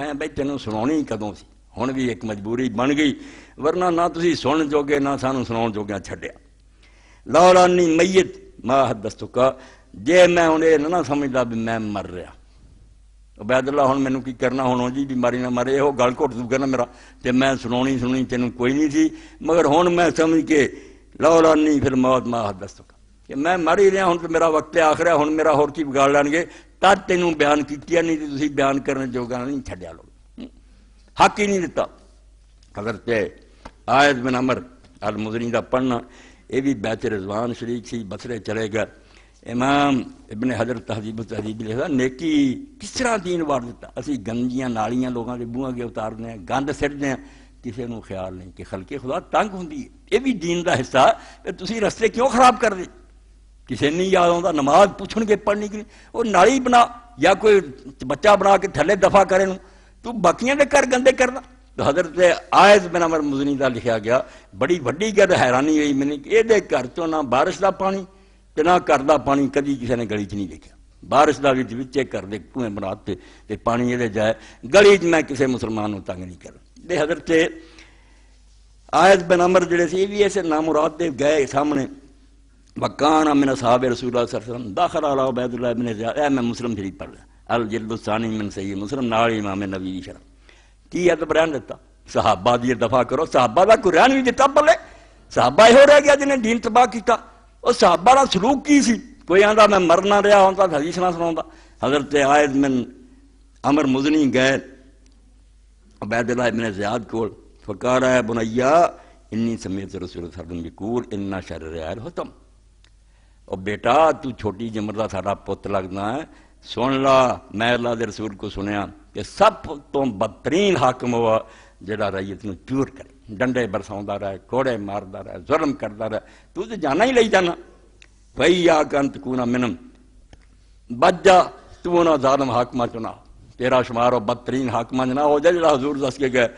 मैं भाई तेन सुनानी कदों भी एक मजबूरी बन गई वरना ना तुम सुन जोगे ना सू सुना जोगे ਸਾਨੂੰ ਸੁਣਾਉਣ ਜੋਗਿਆਂ मईत ਲੌਲਾਨੀ ਮਈਤ ਮਾ जे मैं ਮੈਂ ਉਹਨੇ ना समझता भी मैं मर रहा ਅਬੈਦੁੱਲਾ ਹੁਣ ਮੈਨੂੰ ਕੀ ਕਰਨਾ ਹੁਣ ਜੀ ਬਿਮਾਰੀ ਨਾਲ ਮਰੇ ਇਹੋ ਗਲ ਘੁੱਟ ਦੂਗਾ ਨਾ ਮੇਰਾ ਤੇ ਮੈਂ ਸੁਣਾਉਣੀ ਸੁਣੀ ਤੈਨੂੰ ਕੋਈ ਨਹੀਂ ਸੀ ਮਗਰ ਹੁਣ ਮੈਂ ਸਮਝ ਕੇ ਲੌਲਾਨੀ ਫਿਰ ਮੌਤ ਮਾ ਹਦਸਤਕ ਕਿ ਮੈਂ ਮਰ ਹੀ ਰਿਹਾ ਹੁਣ ਤੇ ਮੇਰਾ ਵਕਤ ਆਖਰਿਆ ਹੁਣ ਮੇਰਾ ਹੋਰ ਕੀ ਵਿਗਾੜ ਲੈਣਗੇ ਤਾਂ ਤੈਨੂੰ ਬਿਆਨ ਕੀਤੀਆ ਨਹੀਂ ਤੇ ਤੁਸੀਂ ਬਿਆਨ ਕਰਨ ਜੋਗਾ ਨਹੀਂ ਛੱਡਿਆ ਲੋਕ ਹੱਕ ਹੀ ਨਹੀਂ ਦਿੱਤਾ ਹਜ਼ਰਤ ਆਇਦ ਬਿਨ ਅਮਰ ਅਲ ਮੁਜ਼ਰੀ ਦਾ ਪੜਨਾ ਇਹ ਵੀ ਬੈਚ ਰਿਜ਼ਵਾਨ ਸ਼ਰੀਕ ਸੀ ਬਸਰੇ ਚਲੇ ਗਏ इमाम इबन हजरत तहजीब तहजीब लिखा नेकी किस तरह दीन वार दिता असं गंदिया नालियां लोगों के बूहों अगे उतारने गंद सिटते हैं किसी को ख्याल नहीं कि खलके खुदा तंग होंगी ये भी दीन का हिस्सा तुम रस्ते क्यों खराब कर दे किसी नहीं याद आता नमाज पूछन गए पढ़ने के लिए और नाली बना या कोई बच्चा बना के थले दफा करे तू बाकिया के घर गंदे करना तो हजरत आयज बिन अमर मुजनी का लिखा गया बड़ी वही गल हैरानी हुई मैंने ये घर चो ना बारिश का पानी ਤੇ ਨਾ ਕਰਦਾ ਪਾਣੀ ਕਦੀ ਕਿਸੇ ਨੇ ਗਲੀ 'ਚ ਨਹੀਂ ਦੇਖਿਆ ਬਾਰਿਸ਼ ਦਾ ਵਿੱਚ ਵਿੱਚੇ ਕਰਦੇ ਟੂਏ ਬਣਾਤੇ ਤੇ ਪਾਣੀ ਇਹਦੇ ਜਾਏ ਗਲੀ 'ਚ ਮੈਂ ਕਿਸੇ ਮੁਸਲਮਾਨ ਨੂੰ ਤੰਗ ਨਹੀਂ ਕਰਦਾ ਦੇ ਹਜ਼ਰਤ ਆਇਦ ਬਿਨ ਅਮਰ ਜਿਹੜੇ ਸੀ ਇਹ ਵੀ ਐਸੇ ਨਾਮੁਰਾਦ ਦੇ ਗਏ ਸਾਹਮਣੇ ਵਕਾਨਾ ਮਿਨ ਸਾਹਬ ਰਸੂਲਾ ਸਰਸਲਮ ਦਾਖਲ ਅਲਾ ਉਬੈਦੁੱਲਾ ਇਬਨ ਜ਼ਿਆਦ ਇਹ ਮੈਂ ਮੁਸਲਮ ਸ਼ਰੀਫ ਪੜ੍ਹ ਲਿਆ ਅਲ ਜਿਲਦੁਸਾਨੀ ਮਿਨ ਸਹੀ ਮੁਸਲਮ ਨਾਲ ਇਮਾਮ ਨਬੀ ਦੀ ਸ਼ਰਮ ਕੀ ਅਦਬ ਰਹਿਣ ਦਿੱਤਾ ਸਾਹਾਬਾ ਦੀ ਦਫਾ ਕਰੋ ਸਾਹਾਬਾ ਦਾ ਕੁਰਾਨ ਵੀ ਦਿੱਤਾ ਬੱਲੇ ਸਾਹਾਬਾ ਇਹੋ ਰਹਿ ਗਿਆ ਜਿਹਨੇ دین ਤਬਾਹ ਕੀਤਾ और साहबा का सलूक की सी कोई आंदा मैं मर ना रहा हूं हदीस ना सुना हजरत आए मैं अमर मुजनी गए अबैदला इबन ज्याद को फकार आया बुनैया इन्नी समेत रसूल सरदम बिकूर इन्ना शर रयाल तम और बेटा तू छोटी जमर का साड़ा पुत लगना है सुन ला मैं अल्लाह के रसूल को सुनया कि सब तो बदतरीन हाकम हुआ जरा रईयत में प्योर करे डंडे बरसा रहा घोड़े मारता रहा जुलम करता रहा तू तो जाना ही ले जाना भई आकंत कूना मिनम बच जा तू ना जालम हाकमा चुना तेरा शुमारो बदतरीन हाकमा चुना हो जाए जरा हजूर दस के गए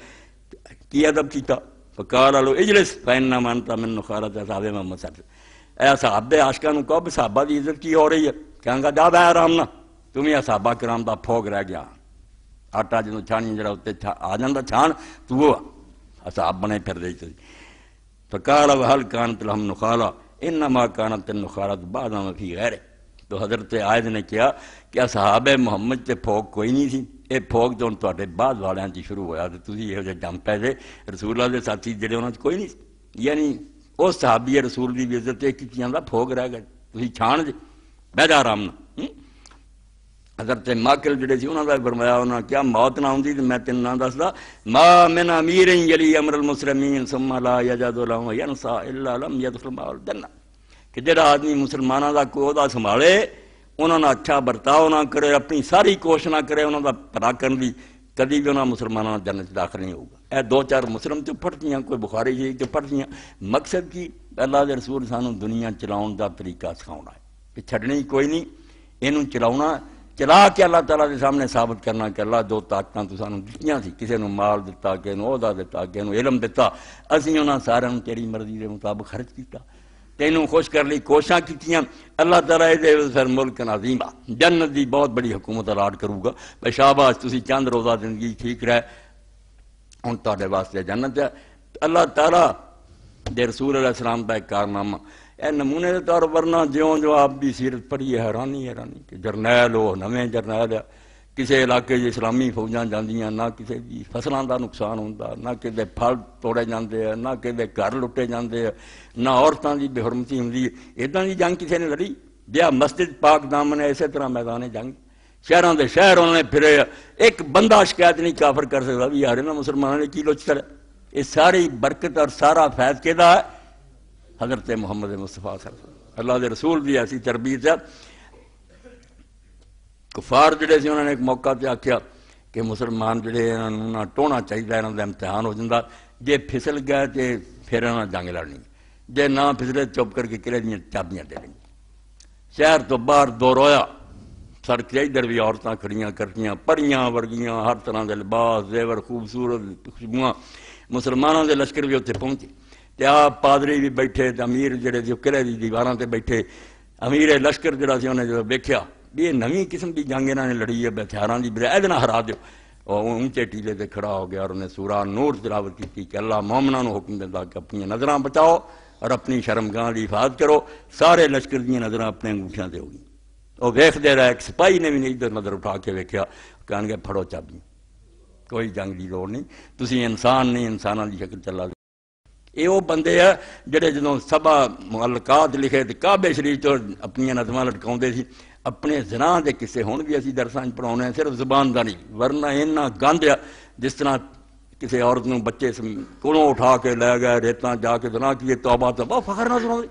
कि अदब किया पकार लो इजलिस फैन ना मानता मैं नुखारा था साहबे मोहम्मद सर ऐसा अब आशका कहो भी साहबा की इज्जत की हो रही है कहंगा जा आराम ना तुम्हें साहबा कराम का फोक रह गया आटा जो छानी जरा उ आ जाता छान तू صحاب મને ફર દેતે તો કાલવ હાલ કાન તલમ નખала ઇનમા કાનત નખરા બાદામ થી ગેર તો હઝરત આયદને કયા કે સાહબ એ મુહમ્મદ પર ફોગ કોઈ નહી થી એ ફોગ તો તવાડે બાદ વાલાં થી શુરુ હોયા ત તુસી એ જો જંપ પે રેસુલલ્લાહ દે સાથી જરે ઓના થી કોઈ નહી જની ઓ સાહબીય રસુલ દી બિઝત એક કીયાંડા ફોગ રહે ગય તુસી ચાણ જ બેઠા આરામ حضرت ماکل ਜਿਹੜੇ ਸੀ ਉਹਨਾਂ ਦਾ ਫਰਮਾਇਆ ਉਹਨਾਂ ਕਿਹਾ ਮੌਤ ਨਾ ਆਉਂਦੀ ਤੇ ਮੈਂ ਤੈਨੂੰ ਨਾ ਦੱਸਦਾ ਮਾ ਮਨ ਅਮੀਰਨ ਯਲੀ ਅਮਰ ਅਲ ਮੁਸਲਮੀਨ ਸੁਮਾ ਲਾ ਯਜਦੁ ਲਹੁ ਯਨਸਾ ਇਲਾ ਲਮ ਯਦਖਲ ਮਾਲ ਜੰਨਾ ਕਿ ਜਿਹੜਾ ਆਦਮੀ ਮੁਸਲਮਾਨਾਂ ਦਾ ਕੋਈ ਉਹਦਾ ਸੰਭਾਲੇ ਉਹਨਾਂ ਨਾਲ ਅੱਛਾ ਵਰਤਾਓ ਨਾ ਕਰੇ ਆਪਣੀ ਸਾਰੀ ਕੋਸ਼ਿਸ਼ ਨਾ ਕਰੇ ਉਹਨਾਂ ਦਾ ਭਲਾ ਕਰਨ ਦੀ ਕਦੀ ਵੀ ਉਹਨਾਂ ਮੁਸਲਮਾਨਾਂ ਨਾਲ ਜੰਨਤ ਦਾਖਲ ਨਹੀਂ ਹੋਊਗਾ ਇਹ ਦੋ ਚਾਰ ਮੁਸਲਮ ਤੇ ਪੜਦੀਆਂ ਕੋਈ ਬੁਖਾਰੀ ਜੀ ਤੇ ਪੜਦੀਆਂ ਮਕਸਦ ਕੀ ਅੱਲਾਹ ਦੇ ਰਸੂਲ ਸਾਨੂੰ ਦੁਨੀਆ ਚਲਾਉਣ ਦਾ ਤਰੀਕਾ ਸਿਖਾਉਣਾ ਹੈ ਕਿ ਛੱਡਣੀ ਕੋਈ ਨਹੀਂ ਇਹਨੂੰ ਚਲਾਉਣਾ चला के अल्लाह तला के सामने साबित करना कि अल्लाह जो ताकत तू तो सू दिखा थी किसी ने माल दिता किसी नेहदा दिता किसी ने इलम दिता असं उन्होंने सारे तेरी मर्जी के मुताबिक खर्च किया तेनों खुश करने की कोशिशा की अल्लाह तला सर मुल्क नजीमा जन्नत की बहुत बड़ी हुकूमत अलाट करूगा भाई शाहबाज तुम चंद रोजा जिंदगी ठीक रहे हम तेजे वास्ते जन्नत है अल्लाह तला दे रसूल अल्लाह सलाम का एक कारनामा ਇਹ ਨਮੂਨੇ ਦੇ ਤੌਰ ਵਰਨਾ ਜਿਉਂ ਜੋ ਆਪ ਦੀ ਸੀਰਤ ਪੜੀ ਹੈਰਾਨੀ ਹੈਰਾਨੀ ਕਿ ਜਰਨੈਲ ਉਹ ਨਵੇਂ ਜਰਨੈਲ ਆ ਕਿਸੇ ਇਲਾਕੇ 'ਚ ਇਸਲਾਮੀ ਫੌਜਾਂ ਜਾਂਦੀਆਂ ਨਾ ਕਿਸੇ ਦੀ ਫਸਲਾਂ ਦਾ ਨੁਕਸਾਨ ਹੁੰਦਾ ਨਾ ਕਿਤੇ ਫਲ ਤੋੜੇ ਜਾਂਦੇ ਆ ਨਾ ਕਿਤੇ ਘਰ ਲੁੱਟੇ ਜਾਂਦੇ ਆ ਨਾ ਔਰਤਾਂ ਦੀ ਬੇਹਰਮਤੀ ਹੁੰਦੀ ਇਦਾਂ ਦੀ ਜੰਗ ਕਿਸੇ ਨੇ ਲੜੀ ਵਿਆਹ ਮਸਜਿਦ ਪਾਕ ਦਾਮਨ ਐਸੇ ਤਰ੍ਹਾਂ ਮੈਦਾਨੇ ਜੰਗ ਸ਼ਹਿਰਾਂ ਦੇ ਸ਼ਹਿਰ ਉਹਨਾਂ ਨੇ ਫਿਰੇ ਇੱਕ ਬੰਦਾ ਸ਼ਿਕਾਇਤ ਨਹੀਂ ਕਾਫਰ ਕਰ ਸਕਦਾ ਵੀ ਯਾਰ ਇਹਨਾਂ ਮੁਸਲਮਾਨਾਂ ਨੇ ਕੀ ਲੋਚ ਚੜਿਆ ਇਹ ਸਾਰੀ ਬਰਕਤ ਔਰ ਸਾਰਾ ਫੈਜ਼ ਕਿਹਦਾ ਹੈ हज़रत मुहम्मद मुस्तफ़ा सर अल्लाह के रसूल की ऐसी तरबीत है कुफार जोड़े से उन्होंने एक मौका से आख्या कि मुसलमान जोड़े इन्होंने ढोना चाहिए इन्हों का इम्तहान हो जाता जे फिसल गया तो फिर इन्होंने जंग लड़नी जे ना फिसले चुप करके किले दिन चाबियां दे देनी शहर तो बहर दो रोया सड़क इधर भी औरतं खड़िया करटिया परियां वर्गिया हर तरह के लिबास जेवर खूबसूरत खुशबुआ मुसलमानों के लश्कर भी उत्थे पहुंचे आप पादरी भी बैठे अमीर ਤੇ ਅਮੀਰ ਜਿਹੜੇ की दीवारों से बैठे ਤੇ लश्कर जरा ਲਸ਼ਕਰ ਜਿਹੜਾ ਸੀ ਉਹਨੇ ਜਦੋਂ ਵੇਖਿਆ ਵੀ ਇਹ ਨਵੀਂ ਕਿਸਮ लड़ी है हथियार की ਲੜੀ ਹੈ ਹਥਿਆਰਾਂ ਦੀ और ऊंचे टीले से खड़ा हो गया और उन्हें सूरा नूर तिलावत की कि अल्लाह मोमना हुक्म दिता कि अपन नजर बचाओ और अपनी शर्मगाह की हिफाजत करो सारे लश्कर दजर अपने अंगूठिया से होगी और वेखते रहा एक सिपाही ने भी नहीं इधर नजर उठा के वेख्या कह फड़ो चाबी कोई जंग की लड़ नहीं तुम इंसान नहीं इंसान की शक्ल चला ਇਹ ਉਹ ਬੰਦੇ ਆ ਜਿਹੜੇ ਜਦੋਂ ਸਭਾ ਮੁਅਲਕਾਤ ਲਿਖੇ ਤੇ ਕਾਬੇ ਸ਼ਰੀਫ ਤੋਂ ਆਪਣੀਆਂ ਨਜ਼ਮਾਂ ਲਟਕਾਉਂਦੇ ਸੀ ਆਪਣੇ ਜ਼ਨਾ ਦੇ ਕਿਸੇ ਵੀ ਅਸੀਂ ਦਰਸਾਂ ਚ ਪੜਾਉਣੇ ਆ ਸਿਰਫ ਜ਼ੁਬਾਨ ਦਾ ਨਹੀਂ ਵਰਨਾ ਇੰਨਾ ਗੰਦ ਆ ਜਿਸ ਤਰ੍ਹਾਂ ਕਿਸੇ ਔਰਤ ਨੂੰ ਬੱਚੇ ਕੋਲੋਂ ਉਠਾ ਕੇ ਲੈ ਗਏ ਰੇਤਾਂ ਜਾ ਕੇ ਜ਼ਨਾ ਕੀਏ ਤੌਬਾ ਤੌਬਾ ਫਖਰ ਨਾਲ ਸੁਣਾਉਂਦੇ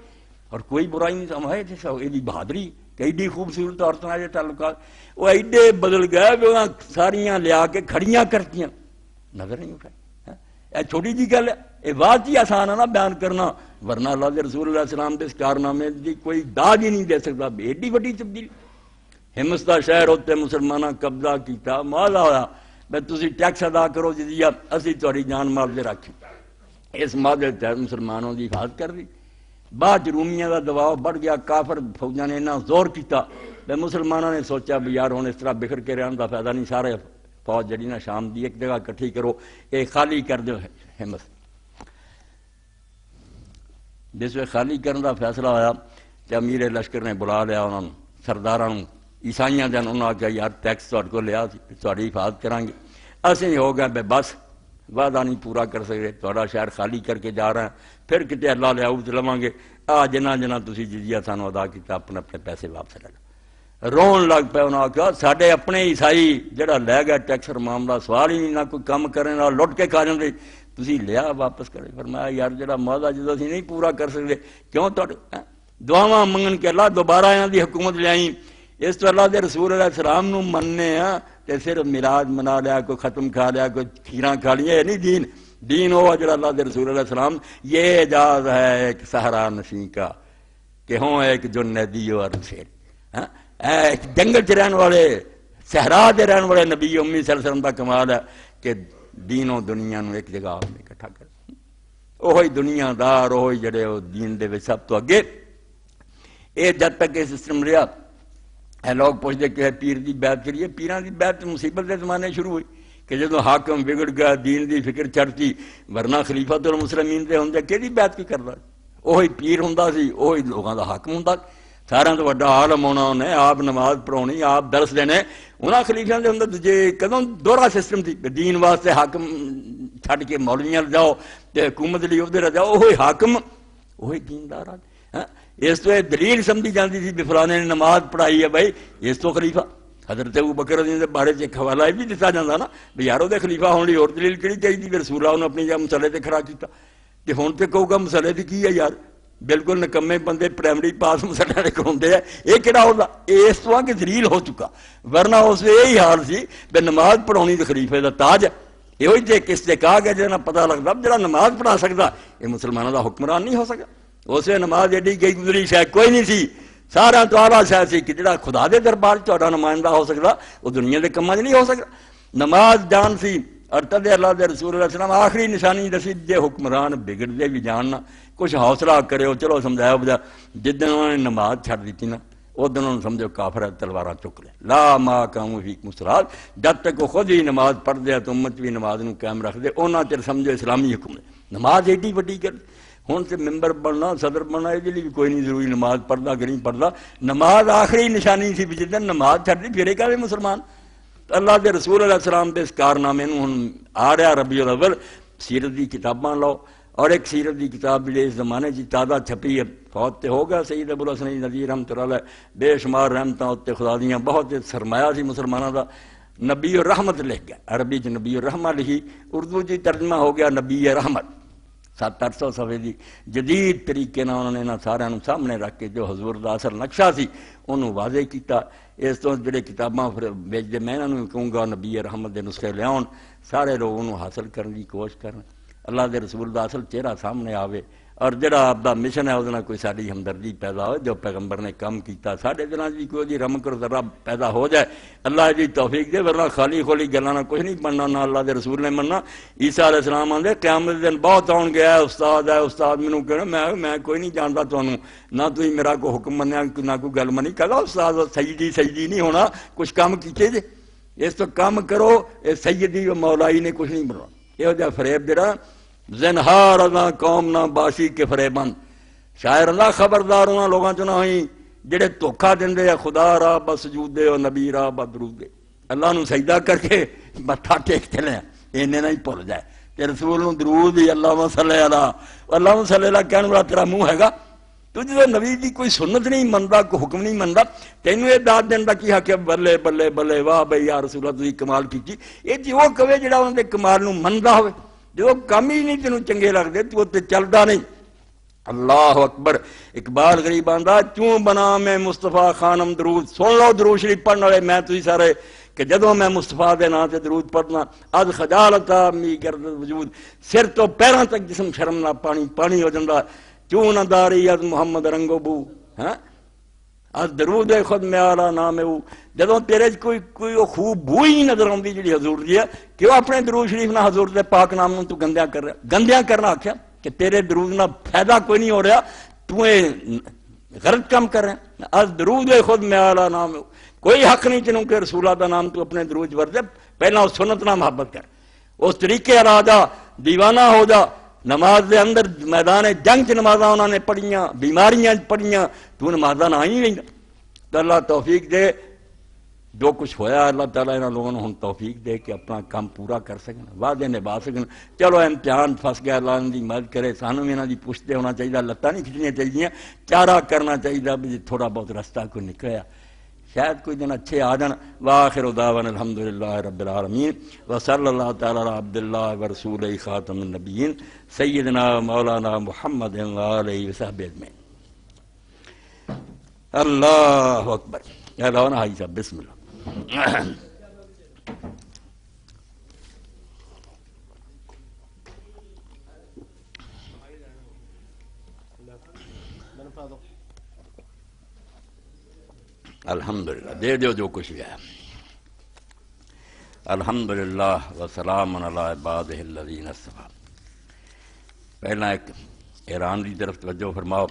ਔਰ ਕੋਈ ਬੁਰਾਈ ਨਹੀਂ ਸਮਾਏ ਤੇ ਇਹਦੀ ਬਹਾਦਰੀ ਕਿੰਨੀ ਖੂਬਸੂਰਤ ਔਰਤ ਨਾਲ ਇਹ ਤਾਲੁਕਾ ਉਹ ਐਡੇ ਬਦਲ ਗਏ ਵੀ ਉਹਨਾਂ ਸਾਰੀਆਂ ਲਿਆ ਕੇ ਖੜੀਆਂ ਕਰਤੀਆਂ ਨਜ਼ਰ ਨਹੀਂ ਉਠਾਈ यह छोटी जी गल ये आसान है ना बयान करना वरना अल्लाह के रसूल सलाम के कारनामे की कोई दाज ही नहीं दे सकता एडी वही तब्दीली हिमस का शहर उत्ते मुसलमान कब्जा किया मुआवजा होया भाई तुम टैक्स अदा करो जी असी थोड़ी जान मुआवजे राखी इस मुआवजे तहत मुसलमानों की हिफाजत कर दी बाद रूमिया का दबाव बढ़ गया काफर फौजा ने इन्ना जोर किया मुसलमानों ने सोचा भी यार हूँ इस तरह बिखर के रहने का फायदा नहीं सारे फौज जड़ी ना शाम की एक जगह इकट्ठी करो ये खाली कर दो हिम्मत जिस वे खाली करने का फैसला होया तो अमीर लश्कर ने बुला लिया उन्होंने सरदारा ईसाइया दिन उन्होंने आख्या यार टैक्स थोड़े को लिया थोड़ी हिफाजत करा असं हो गया बे बस वादा नहीं पूरा कर सकते थोड़ा शहर खाली करके जा रहा है फिर कितने अल्लाह लियाऊ लवेंगे आ जिन्ना जिन्ना तुम जिजिया सू अदा किया अपने अपने पैसे वापस लगा लो रोन लग पे उन्होंने आख्या साढ़े अपने ईसाई जरा लै गया टैक्स मामला सवाल ही नहीं ना कोई कम करने ना लुट के खा जाते लिया वापस करे फिर मैं यार जरा मौजा जो अभी नहीं पूरा कर सकते क्यों तो दुआव मंगन के अला दोबारा इन्हों की हुकूमत लियाई इस तो अला रसूल सलाम मनने तो फिर मिलाद मना लिया कोई खत्म खा लिया कोई खीर खा लिया ये नहीं दीन दीन वो जरा अला रसूल रसूल सलाम ये एजाज है एक सहारा नसी का है एक जो नदी और शेर है जंगल च रहने वाले सहरा च रहने वाले नबी उम्मीद सर सरम का कमाल है कि दीनों दुनिया एक जगह आदमी इकट्ठा कर उ दुनियादार उ जड़े वो दीन दे सब तो अगे ये जब तक यह सिस्टम रहा है लोग पुछते कि पीर की बैत करिए पीर की बैत मुसीबत के जमाने शुरू हुई कि जो हाकम बिगड़ गया दीन की फिक्र चढ़ती वरना खलीफा तो मुसलमीन के होंगे कि बैत की करता उ पीर हों लोगों का हाकम हों ਸਾਰਿਆਂ ਤੋਂ ਵੱਡਾ ਆਲਮ ਹੋਣਾ ਉਹਨੇ ਆਪ ਨਮਾਜ਼ ਪੜਾਉਣੀ ਆਪ ਦਰਸ ਲੈਣੇ ਉਹਨਾਂ ਖਲੀਫਿਆਂ ਦੇ ਹੁੰਦਾ ਜੇ ਕਦੋਂ ਦੋਹਰਾ ਸਿਸਟਮ ਸੀ دین ਵਾਸਤੇ ਹਾਕਮ ਛੱਡ ਕੇ ਮੌਲਵੀਆਂ ਰਜਾਓ ਤੇ ਹਕੂਮਤ ਲਈ ਉਹਦੇ ਰਜਾਓ ਉਹ ਹਾਕਮ ਉਹ ਦੀਨਦਾਰ ਆ ਇਸ ਤੋਂ ਇਹ ਦਲੀਲ ਸਮਝੀ ਜਾਂਦੀ ਸੀ ਵੀ ਫਲਾਣੇ ਨੇ ਨਮਾਜ਼ ਪੜਾਈ ਹੈ ਭਾਈ ਇਸ ਤੋਂ ਖਲੀਫਾ हजरत अबू बकर दे बारे च हवाला यह भी दिता जाता ना भी यार वह खलीफा होने और दलील कि चाहिए रसूला उन्हें अपनी जगह मसले से खड़ा किया तो हूँ तो कहूगा मसले की है यार बिल्कुल निकम्मे बंदे प्रायमरी पास मुसलमान करवाते हैं ये कि इस तरह के जलील हो चुका वरना उस यही हाल से भी नमाज पढ़ाने तो खरीफे का ताज है यो जे किसते कहा गया जो पता लगता जरा नमाज पढ़ा सकता यह मुसलमानों का हुक्मरान नहीं हो सकता उस नमाज एडी गई गुजरी शायद कोई नहीं सी सारा तो आला शायद से कि जरा खुदा के दरबार चौड़ा नुमाइंदा हो सकता वह दुनिया के कामों नहीं हो सकता नमाज जान सी अरतद अल्लाह के रसूल आखिरी निशानी दसी जे हुक्मरान बिगड़ते भी जान ना कुछ हौसला करो चलो समझाया बुझा जिदन उन्होंने नमाज छड़ दी ना उदन उन्होंने समझो काफर तलवारा चुक लिया ला मा कहूँ ही मुसराल जब तक वो खुद ही नमाज पढ़ते तो उम्मत भी नमाज में कायम रख उन्होंने चेर समझो इस्लामी हुक्म नमाज एडी वी कर हूँ तो मैंबर बनना सदर बनना ये भी कोई नहीं जरूरी नमाज पढ़ता कि नहीं पढ़ता नमाज आखिरी निशानी थी दिन नमाज छड़ दी फिरे कहे मुसलमान अल्लाह के रसूल अल्लाह के इस कारनामे हम आ रहा रबी उल अवल सीरत की किताबा लाओ और एक सीरत की किताब भी इस जमाने की ताज़ा छपी है फौत तो हो सही सईद अबुल हसन नजीर हम तुराला बेशुमार रहमत उत्ते खुदा दियाँ बहुत सरमाया से मुसलमाना का नबी और रहमत लिख गया अरबी च नबी और रहमत लिखी उर्दू जी तर्जमा हो गया नबी रहमत सत्त अठ सौ सफ़े की जदीद तरीके उन्होंने इन्होंने सारे सामने रख के जो हजूर का असल नक्शा से उन्होंने वाजे किया इस तो जो किताबा फिर बेचते मैं इन्होंने कहूँगा नबी रहमत के नुस्खे लिया सारे लोग उन्होंने हासिल करने की कोशिश कर ਅੱਲਾ ਦੇ ਰਸੂਲ ਦਾ ਅਸਲ ਚਿਹਰਾ ਸਾਹਮਣੇ ਆਵੇ ਔਰ ਜਿਹੜਾ ਆਪ ਦਾ ਮਿਸ਼ਨ ਹੈ ਉਹਦੇ ਨਾਲ ਕੋਈ ਸਾਡੀ ਹਮਦਰਦੀ ਪੈਦਾ ਹੋਵੇ ਜੋ ਪੈਗੰਬਰ ਨੇ ਕੰਮ ਕੀਤਾ ਸਾਡੇ ਦਿਲਾਂ 'ਚ ਵੀ ਕੋਈ ਜੀ ਰਮਕਰ ਜ਼ਰਾ ਪੈਦਾ ਹੋ ਜਾਏ ਅੱਲਾ ਜੀ ਤੌਫੀਕ ਦੇ ਵਰਨਾ ਖਾਲੀ ਖੋਲੀ ਗੱਲਾਂ ਨਾਲ ਕੁਝ ਨਹੀਂ ਬਣਨਾ ਨਾ ਅੱਲਾ ਦੇ ਰਸੂਲ ਨੇ ਮੰਨਣਾ ਈਸਾ ਅਲੈਹ ਸਲਾਮ ਆਂਦੇ ਕਿਆਮਤ ਦੇ ਦਿਨ ਬਹੁਤ ਆਉਣ ਗਿਆ ਉਸਤਾਦ ਹੈ ਉਸਤਾਦ ਮੈਨੂੰ ਕਹਿੰਦਾ ਮੈਂ ਮੈਂ ਕੋਈ ਨਹੀਂ ਜਾਣਦਾ ਤੁਹਾਨੂੰ ਨਾ ਤੁਸੀਂ ਮੇਰਾ ਕੋਈ ਹੁਕਮ ਮੰਨਿਆ ਨਾ ਕੋਈ ਗੱਲ ਮੰਨੀ ਕਹਦਾ ਉਸਤਾਦ ਸਈਦੀ ਸਈਦੀ ਨਹੀਂ ਹੋਣਾ ਕੁਝ ਕੰਮ ਕੀਤੇ ਜੇ ਇਸ ਤੋਂ ਕੰਮ ਕਰੋ ਇਹ ਸਈਦੀ ਮੌਲਾਈ ਨੇ ਕੁਝ ਨਹੀਂ ਬਣਾਉਣਾ ਇਹੋ ਜਿਹਾ ਫਰੇਬ ਜਿਹੜਾ ਜ਼ਨਹਾਰ ਅਜ਼ਾਂ ਕੌਮ ਨਾ ਬਾਸ਼ੀ ਕੇ ਫਰੇਬੰਦ ਸ਼ਾਇਰ ਨਾ ਖਬਰਦਾਰ ਉਹਨਾਂ ਲੋਕਾਂ ਚੋਂ ਨਾ ਹੋਈ ਜਿਹੜੇ ਧੋਖਾ ਦਿੰਦੇ ਆ ਖੁਦਾ ਰਾ ਬਸਜੂਦ ਦੇ ਉਹ ਨਬੀ ਰਾ ਬਦਰੂਦ ਦੇ ਅੱਲਾ ਨੂੰ ਸਜਦਾ ਕਰਕੇ ਮੱਥਾ ਟੇਕਦੇ ਲੈ ਇਹਨੇ ਨਾ ਹੀ ਭੁੱਲ ਜਾਏ ਤੇ ਰਸੂਲ ਨੂੰ ਦਰੂਦ ਹੀ ਅੱਲਾਹੁ ਸੱਲੇ ਅਲਾ ਅੱਲਾਹੁ ਸੱਲੇ ਅਲਾ ਕਹਿਣ ਵਾਲਾ ਤੇਰਾ ਮੂੰਹ ਹੈਗਾ तू तो जो नबी की कोई सुनत नहीं मनता को हुक्म नहीं मनता तेन यह दस देता कि हक बल्ले बल्ले बल्ले वाह बई यार रसूला तुझी कमाल की ये जो कवे जरा उन्हें कमाल मनता हो जो कम ही नहीं तेन चंगे लगते तू उ चलता नहीं अल्लाह अकबर इकबाल गरीब आंदा क्यों बना मैं मुस्तफा खानम दरूद सुन लो दरूद शरीफ पढ़ने वाले मैं तुझे सारे कि जदों मैं मुस्तफा के नाते दरूद पढ़ना अद खजालता मी गर्द वजूद सिर तो पैरों तक जिसम शर्म ना पानी पानी हो जाता क्यों ना दारी अद मुहम्मद रंगोबू है अस दरूद है खुद म्यारा नाम है जो तेरे कोई कोई खूब बू ही नजर आती जी हजूर जी है क्यों अपने दरूद शरीफ ना हजूर के पाक नाम तू गंद कर रहा गंद्या करना आख्या कि तेरे दरूद ना फायदा कोई नहीं हो रहा तू गलत काम कर रहा अस दरूद है खुद म्याला नाम है कोई हक नहीं चनू कि रसूला का नाम तू अपने दरूज दे पहला उस सुनत ना मुहब्बत कर उस तरीके राजा दीवाना हो जा नमाज के अंदर मैदान जंग च नमाजा उन्होंने पढ़िया बीमारियां पढ़िया तू नमाजा ना ही नहीं तो अल्लाह तौफीक दे जो कुछ होया अल्लाह ताला इन्होंने लोगों हम तौफीक दे के अपना काम पूरा कर सकन वादे निभा सकन चलो इम्तिहान फस गया अल्लाह की मदद करे सानू भी इन्होंने पुछते होना चाहिए लत्त नहीं खिंचनिया चाहिए चारा करना चाहिए भी थोड़ा बहुत रस्ता कोई निकलिया शायद कोई दिन अच्छे आ जान वाखिर उदावन अलहमदिल्ला रबालमीन वसल्ला तब्दुल्ला वरसूल ख़ातमनबीन सैदना मौलाना मोहम्मद में अल्लाह अकबर अल्लाह हाई साहब बिस्मिल्लाह अल्हम्दुलिल्लाह दे दो जो कुछ भी है अल्हम्दुलिल्लाह वसलाम पहला एक ईरान की तरफ तवज्जो फरमाओ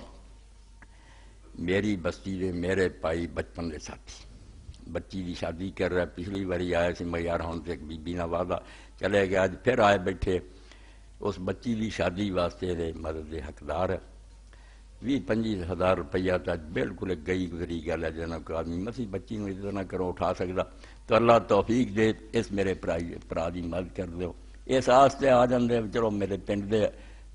मेरी बस्ती के मेरे भाई बचपन के साथी बच्ची की शादी कर रहा पिछली बारी आया से मैं यार हूँ एक बीबी ना वादा चले गया अब फिर आए बैठे उस बच्ची की शादी वास्ते मदद के हकदार है भी पंजी हज़ार रुपया तो बिल्कुल एक गई गुज़री गल है जन का आदमी मसी बच्ची में इतना ना करो उठा सकता तो अल्लाह तोफीक दे इस मेरे भरा भरा की मदद कर दो इस आस्ते आ जाते चलो मेरे पिंड दे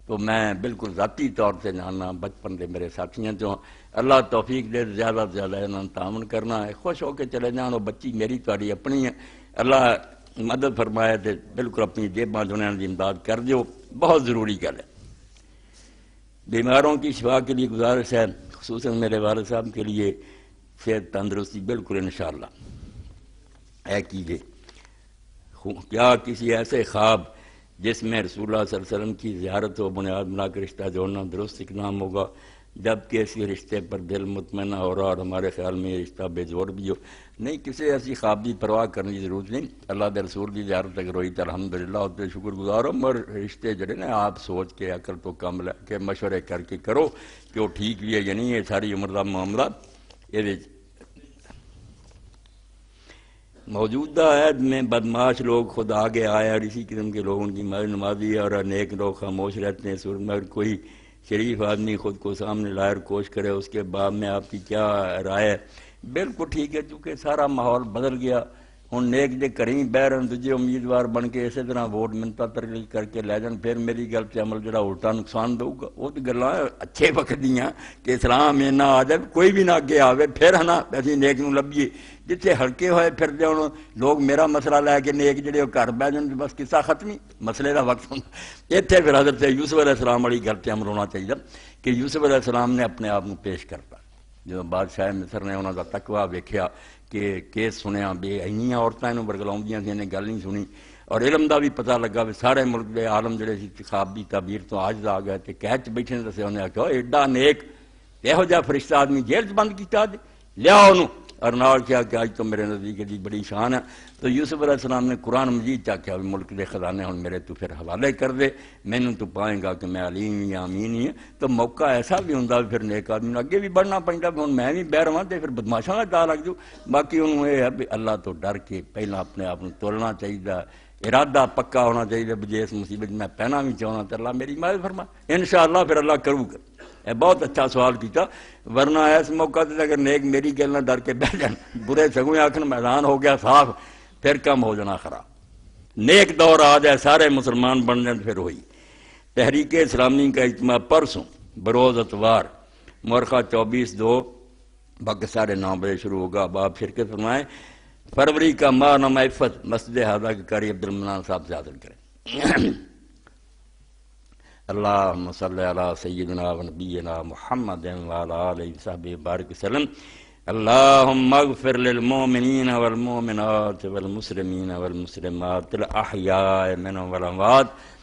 तो मैं बिल्कुल जाती तौर से जानना बचपन के मेरे साथियों चो अल्लाह तोफीक दे ज़्यादा से ज़्यादा इन्होंने तावन करना है खुश होकर चले जाओ बच्ची मेरी थोड़ी अपनी है अल्लाह मदद फरमाए तो बिल्कुल अपनी जेबा चुने की इमदाद कर दौ बहुत जरूरी गल है बीमारों की शिफा के लिए गुजारिश है खूस मेरे वाले साहब के लिए सेहत तंदरुस्ती बिल्कुल इन शह कीजिए क्या किसी ऐसे ख्वाब जिसमें रसूल सरसलम की ज्यारत व बुनियाद मिलाकर रिश्ता जोड़ना दुरुस्त नाम होगा जब कि ऐसे रिश्ते पर दिल मुतमिन हो रहा और हमारे ख्याल में ये रिश्ता बेजोर भी हो नहीं किसी ऐसी ख्वाब की परवाह करने की जरूरत नहीं अल्लाह के रसूल की ज्यारत तक रोई तो अलहमदिल्ला शुक्र शुक्रगुजार हो मगर रिश्ते जड़े ना आप सोच के अकल तो कम के मशवरे करके करो कि वो ठीक भी है या नहीं ये सारी उम्र का मामला ये मौजूदा अहद में बदमाश लोग खुद आगे आए और इसी किस्म के लोग उनकी नमाजी और अनेक लोग खामोश रहते हैं सुर मगर कोई शरीफ आदमी खुद को सामने लायर कोश करे उसके बाद में आपकी क्या राय है बिल्कुल ठीक है चूँकि सारा माहौल बदल गया हूँ नेक दे बह रहे दूजे उम्मीदवार बन के इस तरह वोट मिनता तरक्की करके लै जान फिर मेरी गल से अमल जरा उल्टा नुकसान देगा वो तो गल् अच्छे वक्त दियाँ कि इस्लाम इन्ना आ जाए कोई भी ना अगे आवे फिर है ना असी नेक न लीए जिते हल्के हुए फिर जो लोग मेरा मसला लैके नेक जे घर बह जाए बस किस्सा खत्म ही मसले का वक्त हूँ इतने फिर हजरत यूसुफ अलैहिस्सलाम वाली गल से अमल होना चाहिए कि यूसुफ अलैहिस्सलाम ने अपने आप में पेश करता जो बादशाह मिसर ने उन्होंने तकवा वेख्या ਕਿ ਕੇਸ ਸੁਣਿਆ ਵੀ ਇੰਨੀਆਂ ਔਰਤਾਂ ਨੂੰ ਵਰਗਲਾਉਂਦੀਆਂ ਸੀ ਇਹਨੇ ਗੱਲ ਨਹੀਂ ਸੁਣੀ ਔਰ ਇਲਮ ਦਾ ਵੀ ਪਤਾ ਲੱਗਾ ਵੀ ਸਾਰੇ ਮੁਲਕ ਦੇ ਆਲਮ ਜਿਹੜੇ ਸੀ ਖਾਬ ਦੀ ਤਾਬੀਰ ਤੋਂ ਆਜ ਆ ਗਏ ਤੇ ਕਹਿ ਚ ਬੈਠੇ ਨੇ ਦੱਸਿਆ ਉਹਨੇ ਆਖਿਆ ਐਡਾ ਨੇਕ ਇਹੋ ਜਿਹਾ ਫਰਿਸ਼ਤਾ ਆਦਮੀ ਜੇਲ੍ਹ ਚ ਬੰਦ ਕੀਤਾ ਲਿਆ ਉਹਨੂੰ और नाल क्या कि आज तो मेरे नज़दीक जी बड़ी शान है तो यूसुफ अलैहिस्सलाम ने कुरान मजीद चाख्या मुल्क के खजाने हम मेरे तू फिर हवाले कर दे मैनू तू पाएगा कि मैं अलीम या अमीन ही है तो मौका ऐसा भी होंगे फिर नेक आदमी अगे भी बढ़ना पैंता हूँ मैं भी बह रहा तो फिर बदमाशा का दा लग जाऊ बाकी उन्होंने यह है भी अल्लाह तो डर के पहला अपने आप को तोलना चाहिए इरादा पक्का होना चाहिए बजे इस मुसीबत मैं पहना भी चाहना तो अल्लाह मेरी मदद फरमा इन शाह फिर अल्लाह करूगा बहुत अच्छा सवाल किया वरना इस मौका अगर नेक मेरी गल डर के बह जान बुरे सगुए आखन मैदान हो गया साफ फिर कम हो जाना खरा नेक दौर आ जाए सारे मुसलमान बन जाए फिर हो तहरीक इस्लामी का इजमा परसों बरोज़ अतवार मरखा चौबीस दो बाकी साढ़े नौ बजे शुरू होगा अब आप के फरमाए फरवरी का माह नमाइफत मस्जिद हाजा के करी अब्दुलमान साहब से हासिल करें अल्लाह मसल सैदना नबीना महमद साहब बारक वसलम अल्लाहमगफिर ललमोमिनीन वलमोमिनात वलमुसलमीन वलमुसलमात अहया मिन वलमवात